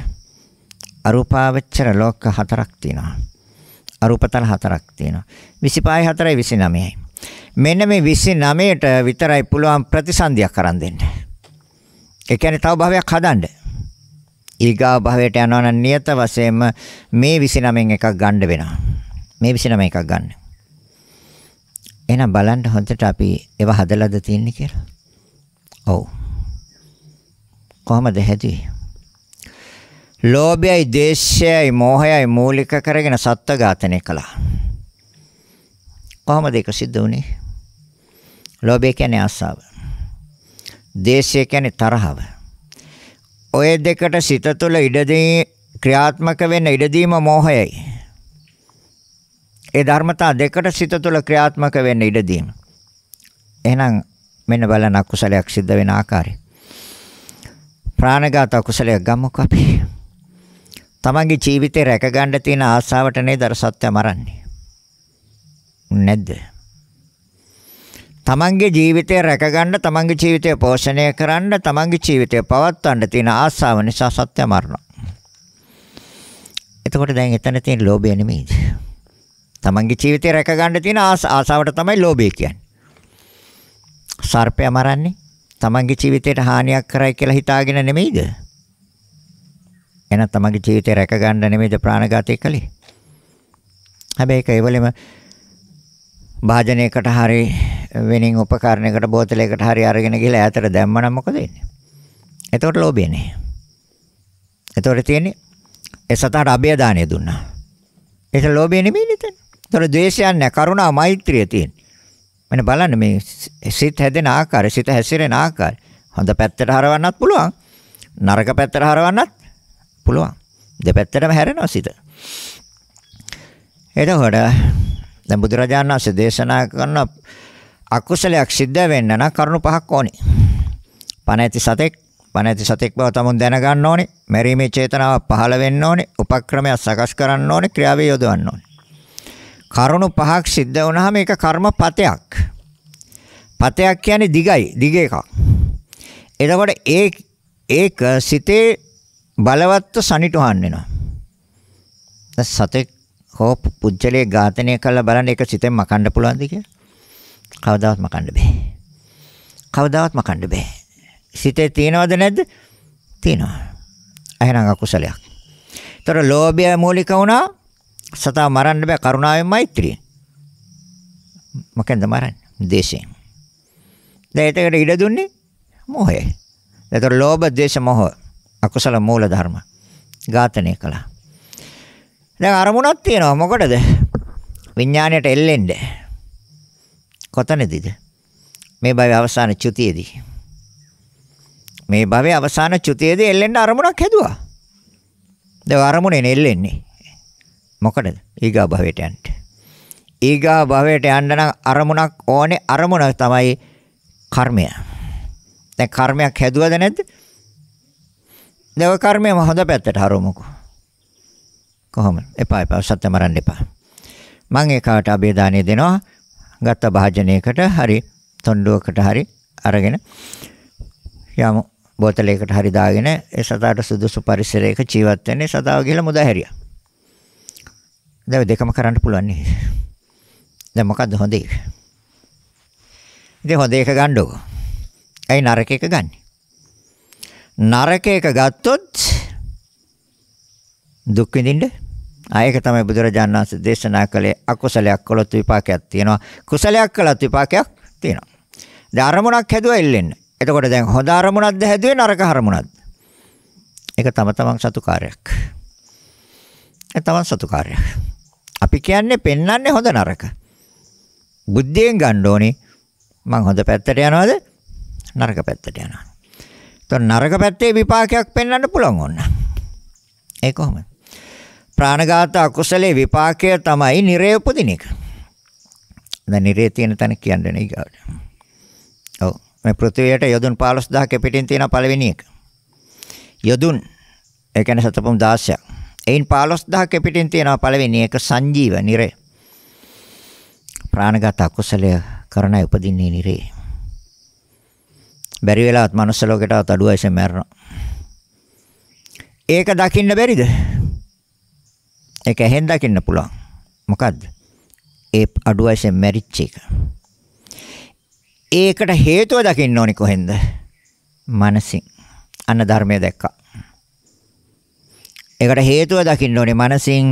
අරූපාවච්චර ලෝක හතරක් තියෙනවා අරූපතල හතරක් තියෙනවා 25යි 4යි 29යි මෙන්න මේ 29ට විතරයි පුළුවන් ප්‍රතිසන්දියක් කරන් දෙන්න ඒ කියන්නේ තව භවයක් හදන්න ඊගා භවයට යනවා නම් නියත වශයෙන්ම මේ 29න් එකක් ගන්න වෙනවා මේ 29 එකක් ගන්න එහෙනම් බලන්න හොඳට අපි ඒවා හදලාද තියෙන්නේ කියලා. ඔව්. කොහමද හැදුවේ? ලෝභයයි, දේශයයි, මෝහයයි මූලික කරගෙන සත්ත්ව ඝාතනය කළා. කොහමද ඒක සිද්ධ වුනේ? ලෝභය කියන්නේ ආසාව. දේශය කියන්නේ තරහව. ඔය දෙකට සිත තුළ ඉඩදී ක්‍රියාත්මක වෙන්න ඉඩදීම මෝහයයි. ඒ ධර්මතා දෙකට සිත තුළ ක්‍රියාත්මක වෙන්න ඉඩ දෙන. එහෙනම් මෙන්න බලන අකුසලයක් සිද්ධ වෙන ආකාරය. ප්‍රාණඝාත අකුසලයක් ගමුක අපි. තමන්ගේ ජීවිතේ රැකගන්න තියෙන ආසාවට නේද අර සත්‍ය මරන්නේ. නැද්ද? තමන්ගේ ජීවිතය රැකගන්න තමන්ගේ ජීවිතය පෝෂණය කරන්න තමන්ගේ ජීවිතය පවත්වන්න තියෙන ආසාව නිසා සත්‍ය මරනවා. එතකොට දැන් එතන තියෙන ලෝභය නෙමෙයිද? තමන්ගේ ජීවිතය රැක ගන්න තියෙන ආසාවට තමයි ලෝභය කියන්නේ. සර්පය මරන්නේ තමන්ගේ ජීවිතයට හානියක් කරයි කියලා හිතාගෙන නෙමෙයිද? එහෙනම් තමන්ගේ ජීවිතය රැක ගන්න නෙමෙයිද ප්‍රාණඝාතය කළේ? හැබැයි ඒක ඒවලෙම භාජනයකට හරි වෙනින් උපකරණයකට බෝතලයකට හරි අරගෙන ගිහලා ඈතට දැම්මනම් මොකද වෙන්නේ? එතකොට ලෝභය නේ. එතකොට තියෙන්නේ ඒ සතාට අභය දාණය දුන්නා. ඒක ලෝභය නෙමෙයි නේද? ඒතර ද්වේෂයක් නැහැ. කරුණා මෛත්‍රිය තියෙන්නේ. මෙන්න බලන්න මේ සිත හැදෙන ආකාරය, සිත හැසිරෙන ආකාරය. හොඳ පැත්තට හරවන්නත් පුළුවන්. නරක පැත්තට හරවන්නත් පුළුවන්. දෙපැත්තටම හැරෙනවා සිත. එතකොට දැන් බුදුරජාණන් වහන්සේ දේශනා කරන අකුසලයක් සිද්ධ වෙන්න නම් කරුණු පහක් ඕනේ. පණ ඇති සතෙක්, පණ ඇති සතෙක් බව තමුන් දැනගන්න ඕනේ. මෙරීමේ චේතනාව පහළ වෙන්න ඕනේ. උපක්‍රමයක් සකස් කරන්න ඕනේ. ක්‍රියාවේ යොදවන්න ඕනේ. කරුණු පහක් සිද්ධ වුණාම ඒක කර්මපතයක්. පතයක් කියන්නේ දිගයි, දිග එකක්. එතකොට ඒ ඒක සිතේ බලවත්ව සනිටුහන් වෙනවා. දැන් සතෙක් හෝ පුජ්‍යලේ ඝාතනය කරලා බලන්න ඒක සිතෙන් මකන්න පුළුවන්ද කියලා? කවදාවත් මකන්න බෑ. කවදාවත් මකන්න බෑ. සිතේ තියනවද නැද්ද? තියෙනවා. එහෙනම් අකුසලයක්. ඒතර ලෝභය මූලික වුණා සතා මරන්න බෑ කරුණාවෙන් මෛත්‍රියෙන්. මොකෙන්ද මරන්නේ? දේශයෙන්. දැන් ඒකට ඉඩ දුන්නේ මොහේ. ඒතර ලෝභ, දේශ, මොහ අකුසල මූල ධර්ම ඝාතනය කළා. දැන් අරමුණක් තියෙනවා මොකටද? විඥාණයට එල්ලෙන්න. කොතනදීද? මේ භවයේ අවසාන චුතියේදී. මේ භවයේ අවසාන චුතියේදී එල්ලෙන්න අරමුණක් හැදුවා. දැන් අරමුණේ නෙල්ලෙන්නේ. මොකටද? ඊගා භවයට යන්න. ඊගා භවයට යන්න නම් අරමුණක් ඕනේ. අරමුණ තමයි කර්මය. දැන් කර්මයක් හැදුවද නැද්ද? දව කර්මයම හොඳ පැත්තට හරවමුකෝ. කොහොමද? එපා එපා සත්‍ය මරන්න එපා. මම ඒකට අබේදානිය දෙනවා. ගත්ත භාජනයකට හරි තොණ්ඩුවකට හරි අරගෙන යමු. බෝතලයකට හරි දාගෙන ඒ සතාට සුදුසු පරිසරයක ජීවත් වෙන්නේ සතාව කියලා මුදා හැරියා. දැන් දෙකම කරන්න පුළුවන් නේ. දැන් මොකද්ද හොඳ එක? ඉතින් හොඳ එක ගන්නකො. ඇයි නරක එක ගන්නෙ? නරක එක ගත්තොත් දුක් විඳින්න ආයක තමයි බුදුරජාණන් වහන්සේ දේශනා කළේ අකුසලයක් කළොත් විපාකයක් තියෙනවා. කුසලයක් කළොත් විපාකයක් තියෙනවා. දැන් අරමුණක් හැදුවා ඉල්ලෙන්න. එතකොට දැන් හොඳ අරමුණක්ද හැදුවේ නරක අරමුණක්ද? ඒක තම තමන් සතුකාරයක්. ඒ තමන් සතුකාරයක්. අපි කියන්නේ පෙන්වන්නේ හොඳ නරක. බුද්ධියෙන් ගන්න ඕනේ. මං හොඳ පැත්තට යනවද? නරක පැත්තට යනවා. එතකොට නරක පැත්තේ විපාකයක් පෙන්වන්න පුළුවන් ඕන. ඒ කොහොමද? ප්‍රාණඝාත අකුසලේ විපාකය තමයි නිරය උපදින එක. දැන් නිරේ තියෙන තැන කියන්නේ නේ ඊගාට. ඔව්. මේ පෘථිවියට යොදුන් 15000 කැපිටින් තියෙන පළවෙනි එක. යොදුන් ඒ කියන්නේ සතපොම් 16ක්. එයින් 15000ක පිටින් තියෙනවා පළවෙනි එක සංජීව නිරේ. ප්‍රාණගත අකුසලය කරන උපදින්නේ නිරේ. බැරි වෙලාවත් මනුස්ස ලෝකයටවත් අඩු වයසෙන් මැරෙනවා. ඒක දකින්න බැරිද? ඒක ඇහෙන් දකින්න පුළුවන්. මොකද්ද? ඒ අඩු වයසෙන් මැරිච්ච එක. ඒකට හේතුව දකින්න ඕනි කොහෙන්ද? මනසින්. අන්න ධර්මය දැක්කා. ඒකට හේතුව දකින්න ඕනේ මනසින්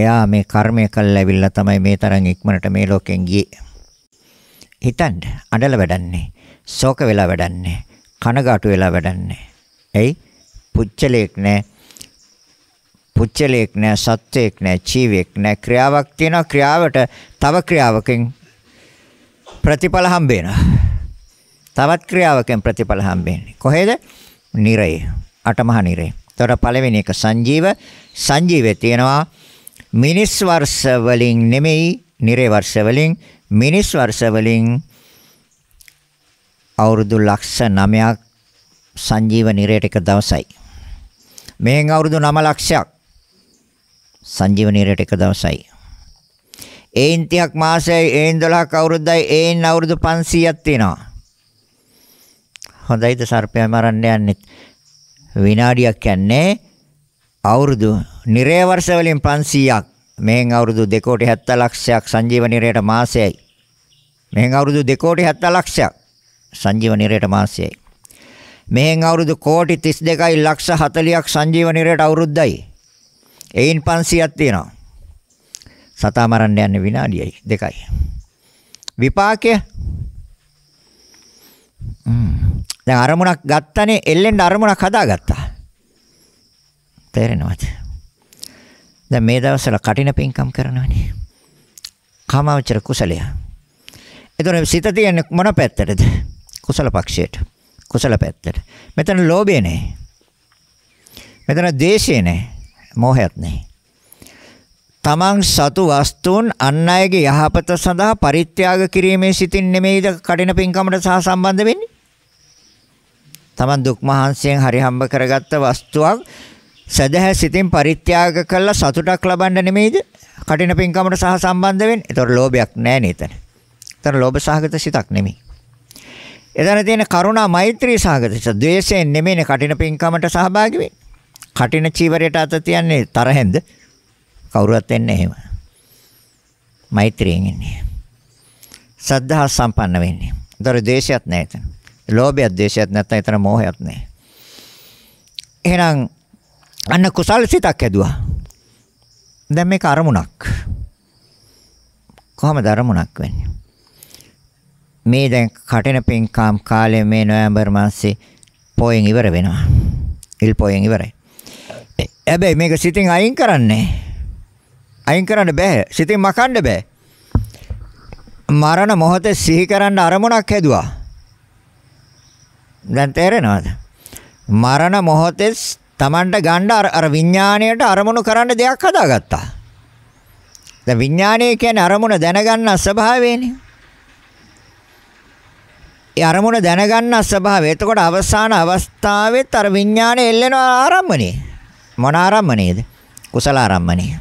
එයා මේ කර්මය කළා ඇවිල්ලා තමයි මේ තරම් ඉක්මනට මේ ලෝකෙන් ගියේ. හිතන්න අඬල වැඩන්නේ. ශෝක වෙලා වැඩන්නේ. කනගාටු වෙලා වැඩන්නේ. එයි පුච්චලයක් නෑ. පුච්චලයක් නෑ සත්‍යයක් නෑ ජීවයක් නෑ ක්‍රියාවක් තියෙන ක්‍රියාවට තව ක්‍රියාවකින් ප්‍රතිඵල හම්බ තවත් ක්‍රියාවකින් ප්‍රතිඵල හම්බ කොහෙද? නිරය. අටමහා නිරේ. එතකොට පළවෙනි එක සංජීව සංජීවේ තියෙනවා මිනිස් වර්ෂ වලින් නෙමෙයි නිරේ වර්ෂ වලින් මිනිස් වර්ෂ වලින් අවුරුදු ලක්ෂ 9ක් සංජීව නිරේට එක දවසයි. මෙහෙන් අවුරුදු 9 ලක්ෂයක් සංජීව නිරේට එක දවසයි. ඒන් 30ක් මාසයයි ඒන් 12ක් අවුරුද්දයි ඒන් අවුරුදු 500ක් තියෙනවා. හොඳයිද සර්පයා මරන්න යන්නේ? විනාඩියක් යන්නේ අවුරුදු නිරේ වර්ෂ වලින් 500ක් මෙහෙන් අවුරුදු 2 කෝටි 70 ලක්ෂයක් සංජීව නිරයට මාසයයි මෙහෙන් අවුරුදු 2 කෝටි 70 ලක්ෂයක් සංජීව නිරයට මාසයයි මෙහෙන් අවුරුදු කෝටි 32යි ලක්ෂ 40ක් සංජීව නිරයට අවුරුද්දයි එයින් 500ක් තියෙනවා සතා මරන්න යන්නේ විනාඩියයි දෙකයි විපාකය 嗯。Mm. දැන් අරමුණක් ගත්තනේ එල්ලෙන්න අරමුණක් හදාගත්තා. තේරෙනවද? දැන් මේ දවස්වල කටින පිංකම් කරනවනේ. කාමවචර කුසලය. එතකොට සිත තියෙන්නේ මොන පැත්තටද? කුසල පක්ෂයට. කුසල පැත්තට. මෙතන ලෝභය නැහැ. මෙතන ද්වේෂය නැහැ. මෝහයත් නැහැ. තමන් සතු වස්තුන් අන් අයගේ යහපත සඳහා පරිත්‍යාග කිරීමේ සිතින් නෙමෙයිද කඩින පින්කමට සහ සම්බන්ධ වෙන්නේ? තමන් දුක් මහන්සියෙන් හරි හම්බ කරගත්ත වස්තුවක් සදහැ සිතින් පරිත්‍යාග කළා සතුටක් ලබන්න නෙමෙයිද? කටින පින්කමට සහ සම්බන්ධ වෙන්නේ. ඒතර ලෝභයක් නැහැ නේද? ඒතර ලෝභ සහගත සිතක් නෙමෙයි. එතන තියෙන කරුණා මෛත්‍රී සහගත සිත. ද්වේෂයෙන් නෙමෙයිනේ කටින පින්කමට සහභාගී වෙන්නේ. කටින චීවරයට අත තියන්නේ තරහෙන්ද? කවුරුවත් එන්නේ එහෙම. මෛත්‍රියෙන් ඉන්නේ. සද්ධා සම්පන්න වෙන්නේ. ඒතර ද්වේෂයක් නැහැ එතන. ලෝභය ද්වේෂයත් නැත්නම් එතන මෝහයක් නැහැ. එහෙනම් අන්න කුසල් සිතක් ඇදුවා. දැන් මේක අරමුණක්. කොහමද අරමුණක් වෙන්නේ? මේ දැන් කටෙන පින්කාම් කාලය මේ නොවැම්බර් මාසේ පොයෙන් ඉවර වෙනවා. ඉල් පොයෙන් ඉවරයි. හැබැයි මේක සිතින් අයින් කරන්නේ. අයින් කරන්න බෑ. සිතින් මකන්න බෑ. මරණ මොහොතේ සිහි කරන්න අරමුණක් හැදුවා. දැන් තේරෙනවද? මරණ මොහොතේ Tamanට ගන්න අර අර විඥාණයට අරමුණු කරන්න දෙයක් හදාගත්තා. දැන් විඥාණය කියන්නේ අරමුණ දැනගන්න ස්වභාවයනේ. ඒ අරමුණ දැනගන්න ස්වභාවය. එතකොට අවසාන අවස්ථාවෙත් අර විඥාණය එල්ලෙන ආරම්මනේ. මොන ආරම්මනේද? කුසල ආරම්මනේ.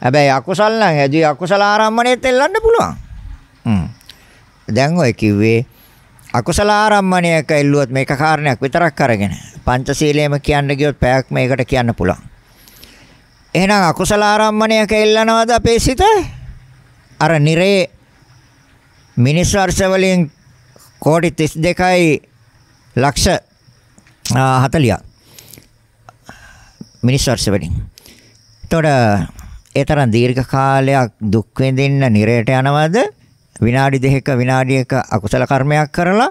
හැබැයි අකුසල නම් ඇදී අකුසල ආරම්මණයෙත් එල්ලන්න පුළුවන්. හ්ම්. දැන් ඔය කිව්වේ අකුසල ආරම්මණයක එල්ලුවොත් මේක කාරණයක් විතරක් අරගෙන පංචශීලයේම කියන්න ගියොත් පැයක් මේකට කියන්න පුළුවන්. එහෙනම් අකුසල ආරම්මණයක එල්ලනවාද අපේ සිත? අර නිරේ මිනිස් වර්ෂ වලින් කෝටි 32යි ලක්ෂ 40ක් මිනිස් වර්ෂ වලින්. එතකොට ඒ තරම් දීර්ඝ කාලයක් දුක් විඳින්න නිරේට යනවද? විනාඩි දෙකක විනාඩියක අකුසල කර්මයක් කරලා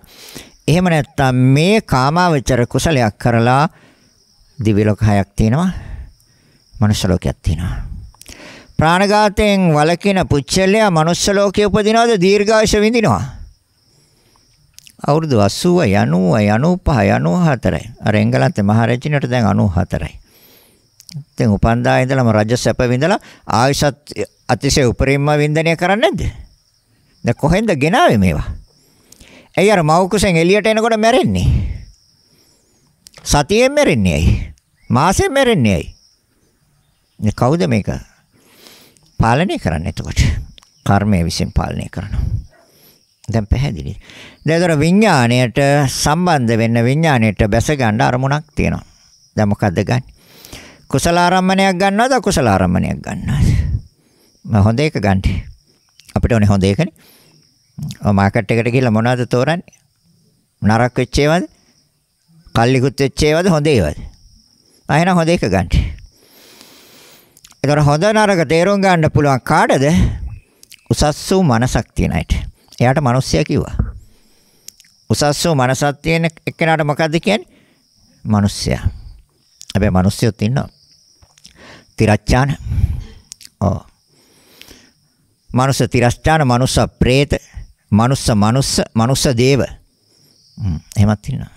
එහෙම නැත්නම් මේ කාමාවචර කුසලයක් කරලා දිව්‍ය ලෝක හයක් තියෙනවා මනුෂ්‍ය ලෝකයක් තියෙනවා ප්‍රාණඝාතයෙන් වළකින පුච්චලයා මනුෂ්‍ය ලෝකයේ උපදිනවද දීර්ඝායස විඳිනවා අවුරුදු 80 90 95 94යි අර එංගලන්තේ මහරජිනට දැන් 94යි දැන් උපන්දා ඉඳලම රජ සැප විඳලා ආයසත් අතිශය උපරිම වින්දනය කරන්නේ නැද්ද දැන් කොහෙන්ද ගෙනාවේ මේවා? ඇයි අර මව් කුසෙන් එළියට එනකොට මැරෙන්නේ? සතියෙන් මැරෙන්නේ ඇයි? මාසෙන් මැරෙන්නේ ඇයි? මේ කවුද මේක? පාලනය කරන්නේ එතකොට. කර්මය විසින් පාලනය කරනවා. දැන් පැහැදිලි. දැන් ඒතර විඥාණයට සම්බන්ධ වෙන්න විඥාණයට බැස ගන්න අරමුණක් තියෙනවා. දැන් මොකද්ද ගන්න? කුසල ආරම්මණයක් ගන්නවද අකුසල ආරම්මණයක් ගන්නවද? මම හොඳ එක ගන්නටි. අපිට ඕනේ හොඳ එකනේ. මාකට් එකට ගිහලා මොනවද තෝරන්නේ? නරක වෙච්ච ඒවාද? කල්ලිකුත් වෙච්ච ඒවාද? හොඳ ඒවාද? ආයෙන හොඳ එක ගන්න. ඒතර හොඳ නරක තේරුම් ගන්න පුළුවන් කාටද? උසස් වූ මනසක් තියෙන අයට. එයාට මිනිස්සයා කිව්වා. උසස් වූ මනසක් තියෙන එක්කෙනාට මොකද්ද කියන්නේ? මිනිස්සයා. හැබැයි මිනිස්සුත් ඉන්නවා. තිරච්ඡාන. ඔව්. මනුස්ස තිරස්ඨාන මනුස්ස ප්‍රේත මනුස්ස මනුස්ස මනුස්ස දේව. හ්ම් එහෙමත් ඉන්නවා.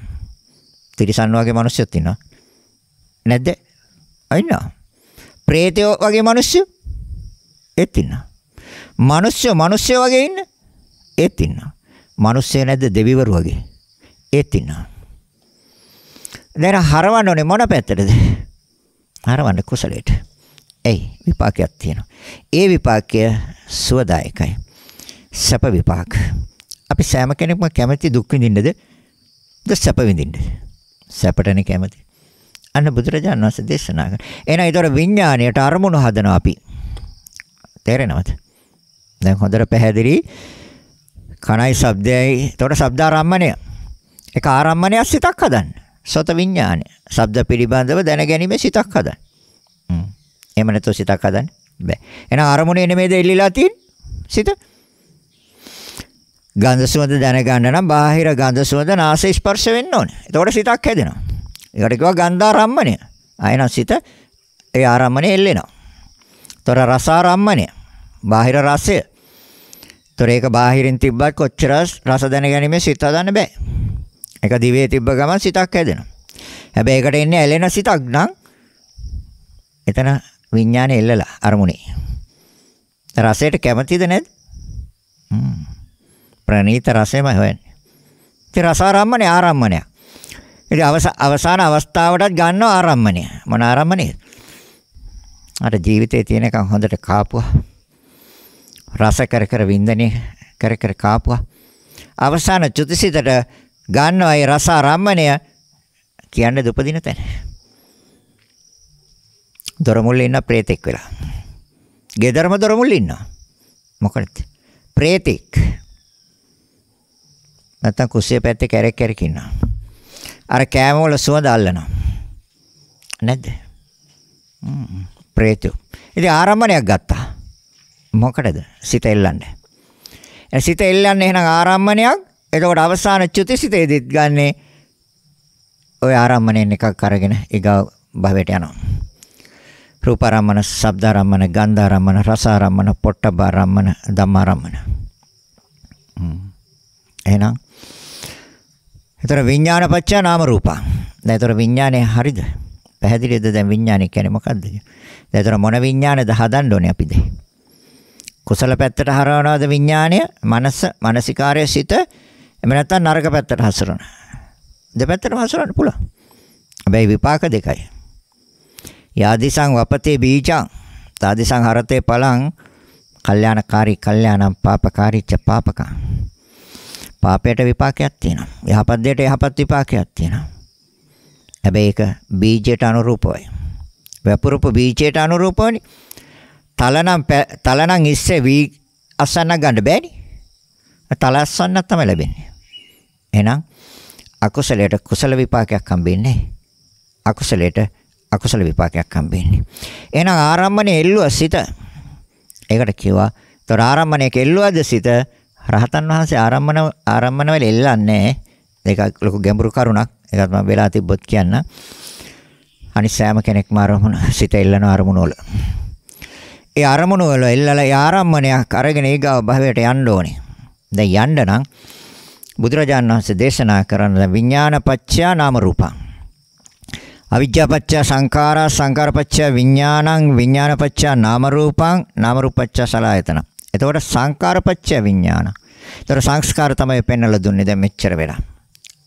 තිරිසන් වගේ මිනිස්සුත් ඉන්නවා. නැද්ද? ඉන්නවා. പ്രേතයෝ වගේ මිනිස්සු ඒත් ඉන්නවා. මිනිස්සු මිනිස්සු වගේ ඉන්න ඒත් ඉන්නවා. මිනිස්සු නැද්ද දෙවිවරු වගේ ඒත් ඉන්නවා. දැන් හරවන්න ඕනේ මොන පැත්තටද? හරවන්න කුසලයට. එයි විපාකයක් තියෙනවා. ඒ විපාකය සුවදායකයි. සැප විපාක. අපි සෑම කෙනෙක්ම කැමති දුක් විඳින්නද? ද සැප විඳින්න. සැපටනේ කැමති. අන්න බුදුරජාණන් වහන්සේ දේශනා කරා. එහෙනම් ඊතර විඥාණයට අරමුණු හදනවා අපි. තේරෙනවද? දැන් හොඳට පැහැදිලි. කණයි ශබ්දයයි. ඒතකොට ශබ්දාරම්මණය. ඒක ආරම්මණයක් සිතක් හදන්න. සොත විඥාණය. ශබ්ද පිළිබඳව දැනගැනීමේ සිතක් හදන්න. හ්ම්. එහෙම නැත්නම් සිතක් හදන්න බෑ. එහෙනම් අරමුණේ නෙමෙයිද එල්ලලා තියෙන්නේ? සිත. ගඳ සුවඳ දැනගන්න නම් බාහිර ගඳ සුවඳ නාසය ස්පර්ශ වෙන්න ඕනේ. එතකොට සිතක් හැදෙනවා. ඒකට කිව්වා ගන්ධාරම්මණය. ආයෙනම් සිත ඒ ආරම්මණය එල්ලෙනවා. තොර රසාරම්මණය. බාහිර රසය. තොර ඒක බාහිරින් තිබ්බත් කොච්චර රස දැනගැනීමේ සිත හදන්න බෑ. ඒක දිවේ තිබ්බ ගමන් සිතක් හැදෙනවා. හැබැයි ඒකට එන්නේ ඇලෙන සිතක් නම් එතන විඥානේ එල්ලලා අරමුණේ. රසයට කැමතිද නැද්ද? හ්ම්. ප්‍රණීත රසෙම හොයන්නේ. ඉතින් රසාරම්මනේ ආරම්මණය. ඉතින් අවසාන අවස්ථාවටත් ගන්න ආරම්මණය. මොන ආරම්මණයද? අර ජීවිතේ තියෙනකම් හොඳට කාපුවා. රස කර කර වින්දනේ කර කර කාපුවා. අවසාන චුතිසිතට ගන්න අය රසාරම්මණය කියන්නේ දුපදින තැන. දොරමුල්ල ඉන්න ප්‍රේතෙක් වෙලා. ගෙදරම දොරමුල්ල ඉන්නවා. මොකද? ප්‍රේතෙක්. නැත්තම් කුස්සිය පැත්තේ කැරක් කැරක ඉන්නවා. අර කෑම වල සුවඳ අල්ලනවා. නැද්ද? හ්ම් ප්‍රේතය. ඉතින් ආරම්භණයක් ගත්තා. මොකටද? සිත එල්ලන්නේ. ඒ සිත එල්ලන්නේ එහෙනම් ආරම්භණයක්. එතකොට අවසාන චුති සිතේදීත් ගන්නේ ওই ආරම්භණයෙන් එකක් අරගෙන ඊගාව භවයට යනවා. රූපාරම්මන, ශබ්දාරම්මන, ගන්ධාරම්මන, රසාරම්මන, පොට්ටබාරම්මන, ධම්මාරම්මන. හ්ම් ඒතර විඥාන පත්‍යා නාම රූපා. දැන් ඒතර විඥානේ හරිද? පැහැදිලිද දැන් විඥානේ කියන්නේ මොකද්ද? දැන් ඒතර මොන විඥානද හදන්න ඕනේ අපිද? කුසල පැත්තට හරවනවද විඥානය? මනස, මානසිකාරය, සිත එහෙම නැත්නම් නරක පැත්තට හසුරන. දෙපැත්තටම හසුරන්න පුළුවන්. හැබැයි විපාක දෙකයි. යාදිසං වපතේ බීජං තාදිසං හරතේ පලං කල්යාණකාරී කල්යාණම් පාපකාරීච්ච පාපකං පාපයට විපාකයක් තියෙනවා. යහපත් දෙයට යහපත් විපාකයක් තියෙනවා. හැබැයි ඒක බීජයට අනුරූපවයි. වැපුරුපු බීජයට අනුරූපවනේ. තලනම් තලනම් ඉස්සේ වී අසන්න ගන්න බෑනේ. තල අසන්න තමයි ලැබෙන්නේ. එහෙනම් අකුසලයට කුසල විපාකයක් හම්බෙන්නේ. අකුසලයට අකුසල විපාකයක් හම්බෙන්නේ. එහෙනම් ආරම්භනේ එල්ලුවා සිත. ඒකට කියවා තොර ආරම්භණයක එල්ලුවද සිත රහතන් වහන්සේ ආරම්මන ආරම්මනවල එල්ලන්නේ ඒක ලොකු ගැඹුරු කරුණක්. ඒකත් මම වෙලා තිබ්බොත් කියන්න. අනිත් සෑම කෙනෙක්ම අරමුණ [laughs] සිත එල්ලන අරමුණ වල. ඒ අරමුණ වල එල්ලලා ආරම්මණයක් අරගෙන ඊගාව භවයට යන්න ඕනේ. දැන් යන්න නම් බුදුරජාණන් වහන්සේ දේශනා කරන විඥානපච්චයා නාම රූපං. අවිජ්ජාපච්චා සංඛාරා සංඛාරපච්චා විඥානං විඥානපච්චා නාම රූපං නාම රූපච්චා සලආයතනං. එතකොට සංකාරපච්චය විඥාන. එතකොට සංස්කාර තමයි පෙන්වලා දුන්නේ දැන් මෙච්චර වෙලා.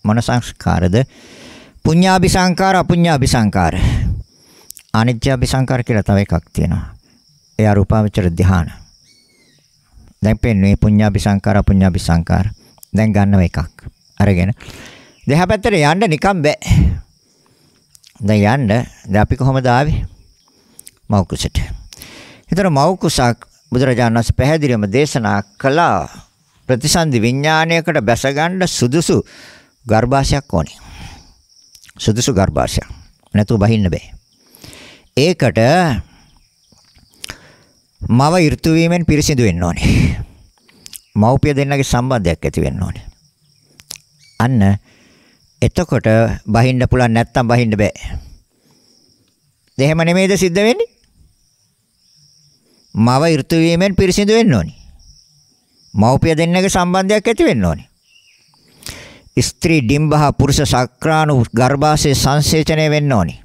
මොන සංස්කාරද? පුඤ්ඤාභි සංකාර, අපුඤ්ඤාභි සංකාර. අනිත්‍යාභි සංකාර කියලා තව එකක් තියෙනවා. ඒ අරූපාවචර ධ්‍යාන. දැන් පෙන්වන්නේ පුඤ්ඤාභි සංකාර, අපුඤ්ඤාභි සංකාර. දැන් ගන්නව එකක්. අරගෙන දෙහා පැත්තට යන්න නිකන් බෑ. දැන් යන්න දැන් අපි කොහමද ආවේ? මෞකුසට. ඒතර මෞකුසක් බුදුරජාණන් වහන්සේ පැහැදිලිවම දේශනා කළා ප්‍රතිසන්දි විඥාණයකට බැසගන්න සුදුසු ගර්භාෂයක් ඕනේ. සුදුසු ගර්භාෂයක්. නැතුව බහින්න බෑ. ඒකට මව ඍතු වීමෙන් පිරිසිදු වෙන්න ඕනේ. මව්පිය දෙන්නගේ සම්බන්ධයක් ඇති වෙන්න ඕනේ. අන්න එතකොට බහින්න පුළුවන් නැත්තම් බහින්න බෑ. දෙහෙම නෙමෙයිද සිද්ධ වෙන්නේ? මව ඍතු වීමෙන් පිරිසිදු වෙන්න ඕනි. මව්පිය දෙන්නගේ සම්බන්ධයක් ඇති වෙන්න ඕනි. ස්ත්‍රී ඩිම්බහ පුරුෂ සක්‍රාණු ගර්භාෂයේ සංසේචනය වෙන්න ඕනි.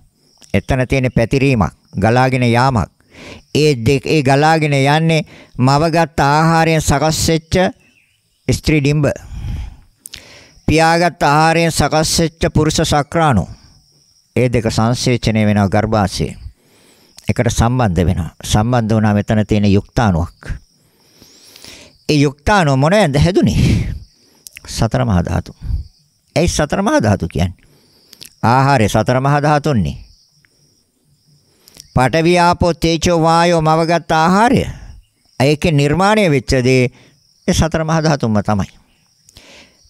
එතන තියෙන පැතිරීමක්, ගලාගෙන යාමක්. ඒ දෙක ඒ ගලාගෙන යන්නේ මවගත් ආහාරයෙන් සකස් වෙච්ච ස්ත්‍රී ඩිම්බ. පියාගත් ආහාරයෙන් සකස් වෙච්ච පුරුෂ සක්‍රාණු. ඒ දෙක සංසේචනය වෙනවා ගර්භාෂයේ. එකට සම්බන්ධ වෙනවා. සම්බන්ධ වුණා මෙතන තියෙන යුක්තාණුවක්. ඒ යුක්තාණුව මොනවෙන්ද හැදුනේ? සතර මහා ධාතු. ඒ සතර මහා ධාතු කියන්නේ ආහාරය සතර මහා ධාතුන්නේ. පඨවි ආපෝ තේජෝ වායෝ මවගත් ආහාරය. ඒකේ නිර්මාණය වෙච්ච දේ ඒ සතර මහා ධාතුන්ම තමයි.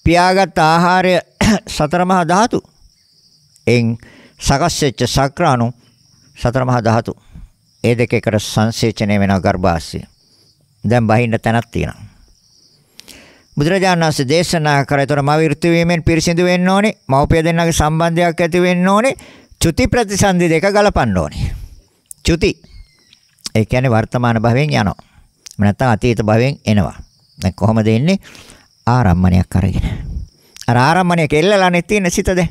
පියාගත් ආහාරය [clears throat] සතර මහා ධාතු. එන් සකස් වෙච්ච සක්‍රාණු සතර මහා ධාතු. ඒ දෙක එකට සංසේචනය වෙනවා ගර්භාෂය. දැන් බහින්න තැනක් තියෙනවා. බුදුරජාණන් වහන්සේ දේශනා කර ඒතර මව ඍතු වීමෙන් පිරිසිදු වෙන්න ඕනේ. මව්පිය දෙන්නාගේ සම්බන්ධයක් ඇති වෙන්න ඕනේ. චුති ප්‍රතිසන්දි දෙක ගලපන්න ඕනේ. චුති. ඒ කියන්නේ වර්තමාන භවයෙන් යනවා. නැත්නම් අතීත භවයෙන් එනවා. දැන් කොහොමද එන්නේ? ආරම්මණයක් අරගෙන. අර ආරම්මණයක එල්ලලානේ තියෙන සිතද?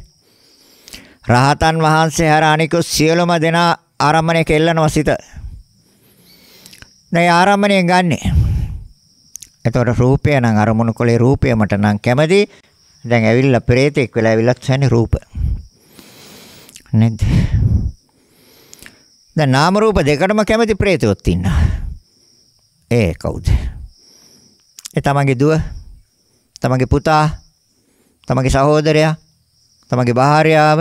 රහතන් වහන්සේ හැර අනිකුත් සියලුම දෙනා ආරම්මණය කෙල්ලනවා සිත. නේ ආරම්මණය ගන්නෙ. එතකොට රූපය නම් අරමුණු කොලේ රූපයමට නම් කැමති. දැන් ඇවිල්ලා ප්‍රේතෙක් වෙලා ඇවිල්ලා තැන්නේ රූප. නේද? දැන් නාම රූප දෙකටම කැමති ප්‍රේතයොත් ඉන්නවා. ඒ කවුද? ඒ තමන්ගේ දුව, තමන්ගේ පුතා, තමන්ගේ සහෝදරයා, තමන්ගේ භාර්යාව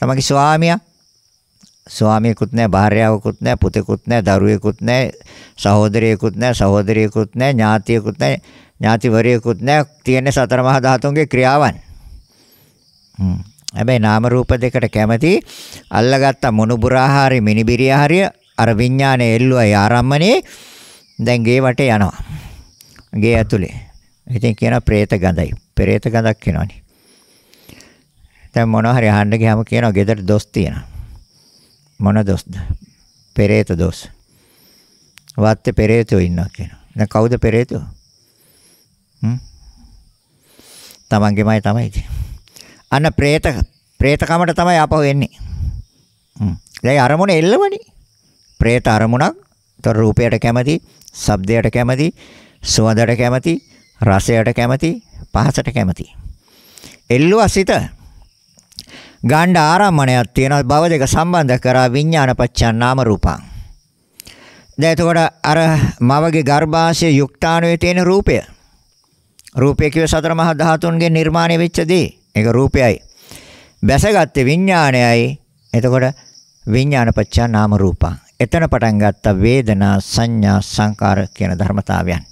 තමගේ ස්වාමියා ස්වාමියෙකුත් නැහැ, භාර්යාවකුත් නැහැ, පුතෙකුත් නැහැ, දරුවෙකුත් නැහැ, සහෝදරයෙකුත් නැහැ, සහෝදරියෙකුත් නැහැ, ඥාතියෙකුත් නැහැ, ඥාතිවරයෙකුත් නැහැ. තියෙන සතර මහා ධාතුන්ගේ ක්‍රියාවන්. හ්ම්. හැබැයි නාම රූප දෙකට කැමති අල්ලගත්ත මොනුබුරාහාරි මිනිබිරියාහාරිය අර විඥානයේ එල්ලුවයි ආරම්මනේ දැන් ගේ වටේ යනවා. ගේ ඇතුලේ. ඉතින් කියන ප්‍රේත ගඳයි. ප්‍රේත ගඳක් වෙනවනේ. දැන් මොනවා හරි අහන්න ගියාම කියනවා ගෙදර දොස් තියෙනවා. මොන දොස්ද? පෙරේත දොස්. වත්තේ පෙරේතෝ ඉන්නවා කියනවා. දැන් කවුද පෙරේතෝ? හ්ම්? තමන්ගේමයි තමයි ඉතින්. අන්න പ്രേත പ്രേත කමට තමයි ආපහු එන්නේ. හ්ම්. දැන් අරමුණ එල්ලවනේ. പ്രേත අරමුණක්. ତොර රූපයට කැමති, ශබ්දයට කැමති, සුවඳට කැමති, රසයට කැමති, පහසට කැමති. එල්ලුවා සිත. ගණ්ඩ ආරම්මණයක් තියෙනවා භව දෙක සම්බන්ධ කරා විඥානපච්චා නාම රූපං. දැන් එතකොට අර මවගේ ගර්භාෂයේ යුක්තාණුවේ තියෙන රූපය රූපය කියේ සතර මහා ධාතුන්ගෙන් නිර්මාණය වෙච්ච දේ. ඒක රූපයයි. බැසගත්තේ විඥාණයයි. එතකොට විඥානපච්චා නාම රූපං. එතන පටන් ගත්ත වේදනා සංඥා සංකාර කියන ධර්මතාවයන්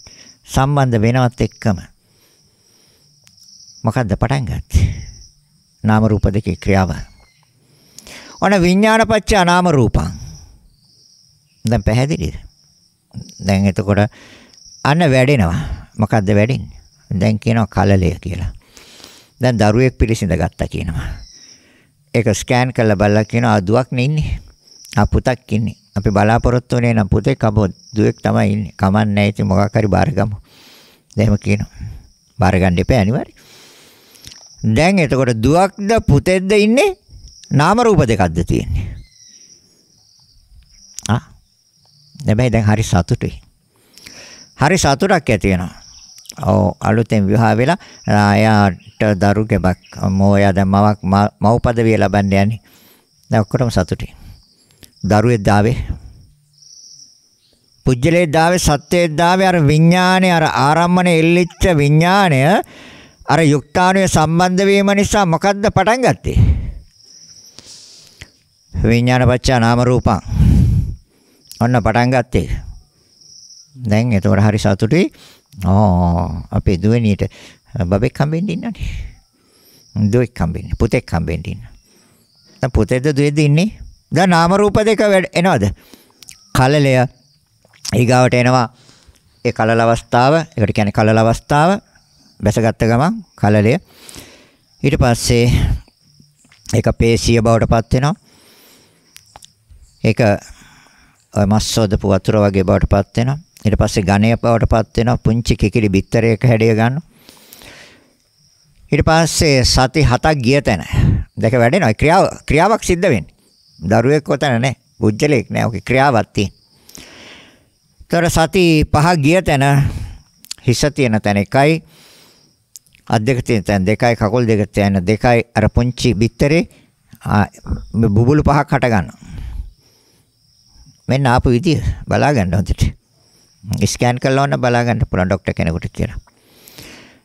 සම්බන්ධ වෙනවත් එක්කම මොකද්ද පටන් ගත්තේ? නාම රූප දෙකේ ක්‍රියාව. ඔන විඥානපච්ච නාම රූපං. දැන් පැහැදිලිද? දැන් එතකොට අන්න වැඩෙනවා. මොකද්ද වැඩෙන්නේ? දැන් කියනවා කලලය කියලා. දැන් දරුවෙක් පිළිසිඳ ගත්තා කියනවා. ඒක ස්කෑන් කරලා බලලා කියනවා අදුවක් නෙන්නේ. ආ පුතක් ඉන්නේ. අපි බලාපොරොත්තු වෙන්නේ නම් පුතේ කබෝ දුවෙක් තමයි ඉන්නේ. කමන්නේ නැහැ ඉතින් මොකක් හරි බාරගමු. දැන් එහෙම කියනවා. බාරගන්න එපා අනිවාර්යයෙන්. දැන් එතකොට දුවක්ද පුතෙක්ද ඉන්නේ? නාම රූප දෙකක්ද තියෙන්නේ? ආ. හැබැයි දැන් හරි සතුටුයි. හරි සතුටක් ඇති වෙනවා. ඔව් අලුතෙන් විවාහ වෙලා එයාට දරු ගෙබක් මොයා දැන් මවක් මව් පදවිය ලබන්න යන්නේ. දැන් ඔක්කොටම සතුටුයි. දරුවෙක් දාවේ පුජ්‍යලේ දාවේ සත්‍යයේ දාවේ අර විඥානේ අර ආරම්මනේ එල්ලිච්ච විඥානය අර යුක්තාණුවේ සම්බන්ධ වීම නිසා මොකද්ද පටන් ගත්තේ? විඥාන පත්‍යා නාම රූපං. ඔන්න පටන් ගත්තේ. දැන් එතකොට හරි සතුටුයි. ඕ අපේ දුවණියට බබෙක් හම්බෙන්න ඉන්නනේ. දුවෙක් හම්බෙන්න. පුතෙක් හම්බෙන්න ඉන්න. දැන් පුතේද දුවේද ඉන්නේ? දැන් නාම රූප දෙක එනවද? කලලය ඊගාවට එනවා ඒ කලල අවස්ථාව. ඒකට කියන්නේ කලල අවස්ථාව. බැසගත්ත ගමන් කලලය ඊට පස්සේ ඒක පේශීය බවටපත් වෙනවා. ඒක මස් සෝදපු වතුර වගේ බවටපත් වෙනවා. ඊට පස්සේ ඝණය බවටපත් වෙනවා. පුංචි කිකිලි බිත්තරයක හැඩය ගන්නවා. ඊට පස්සේ සති හතක් ගිය තැන දැක වැඩෙනවා. ක්‍රියාව ක්‍රියාවක් සිද්ධ වෙන්නේ. දරුවෙක් ඔතන නැහැ. බුද්ධලෙක් නැහැ. ඔකේ ක්‍රියාවක් තියෙන. ඊතර සති පහ ගිය තැන හිස තියෙන තැන එකයි අත් දෙක තියෙන තැන දෙකයි කකුල් දෙක තියෙන දෙකයි අර පුංචි බිත්තරේ බුබුලු පහක් හට ගන්නවා. මෙන්න ආපු විදිය බලා ගන්න හොඳට. ස්කෑන් කරලා වන්න බලා ගන්න පුළුවන් ડોක්ටර් කෙනෙකුට කියලා.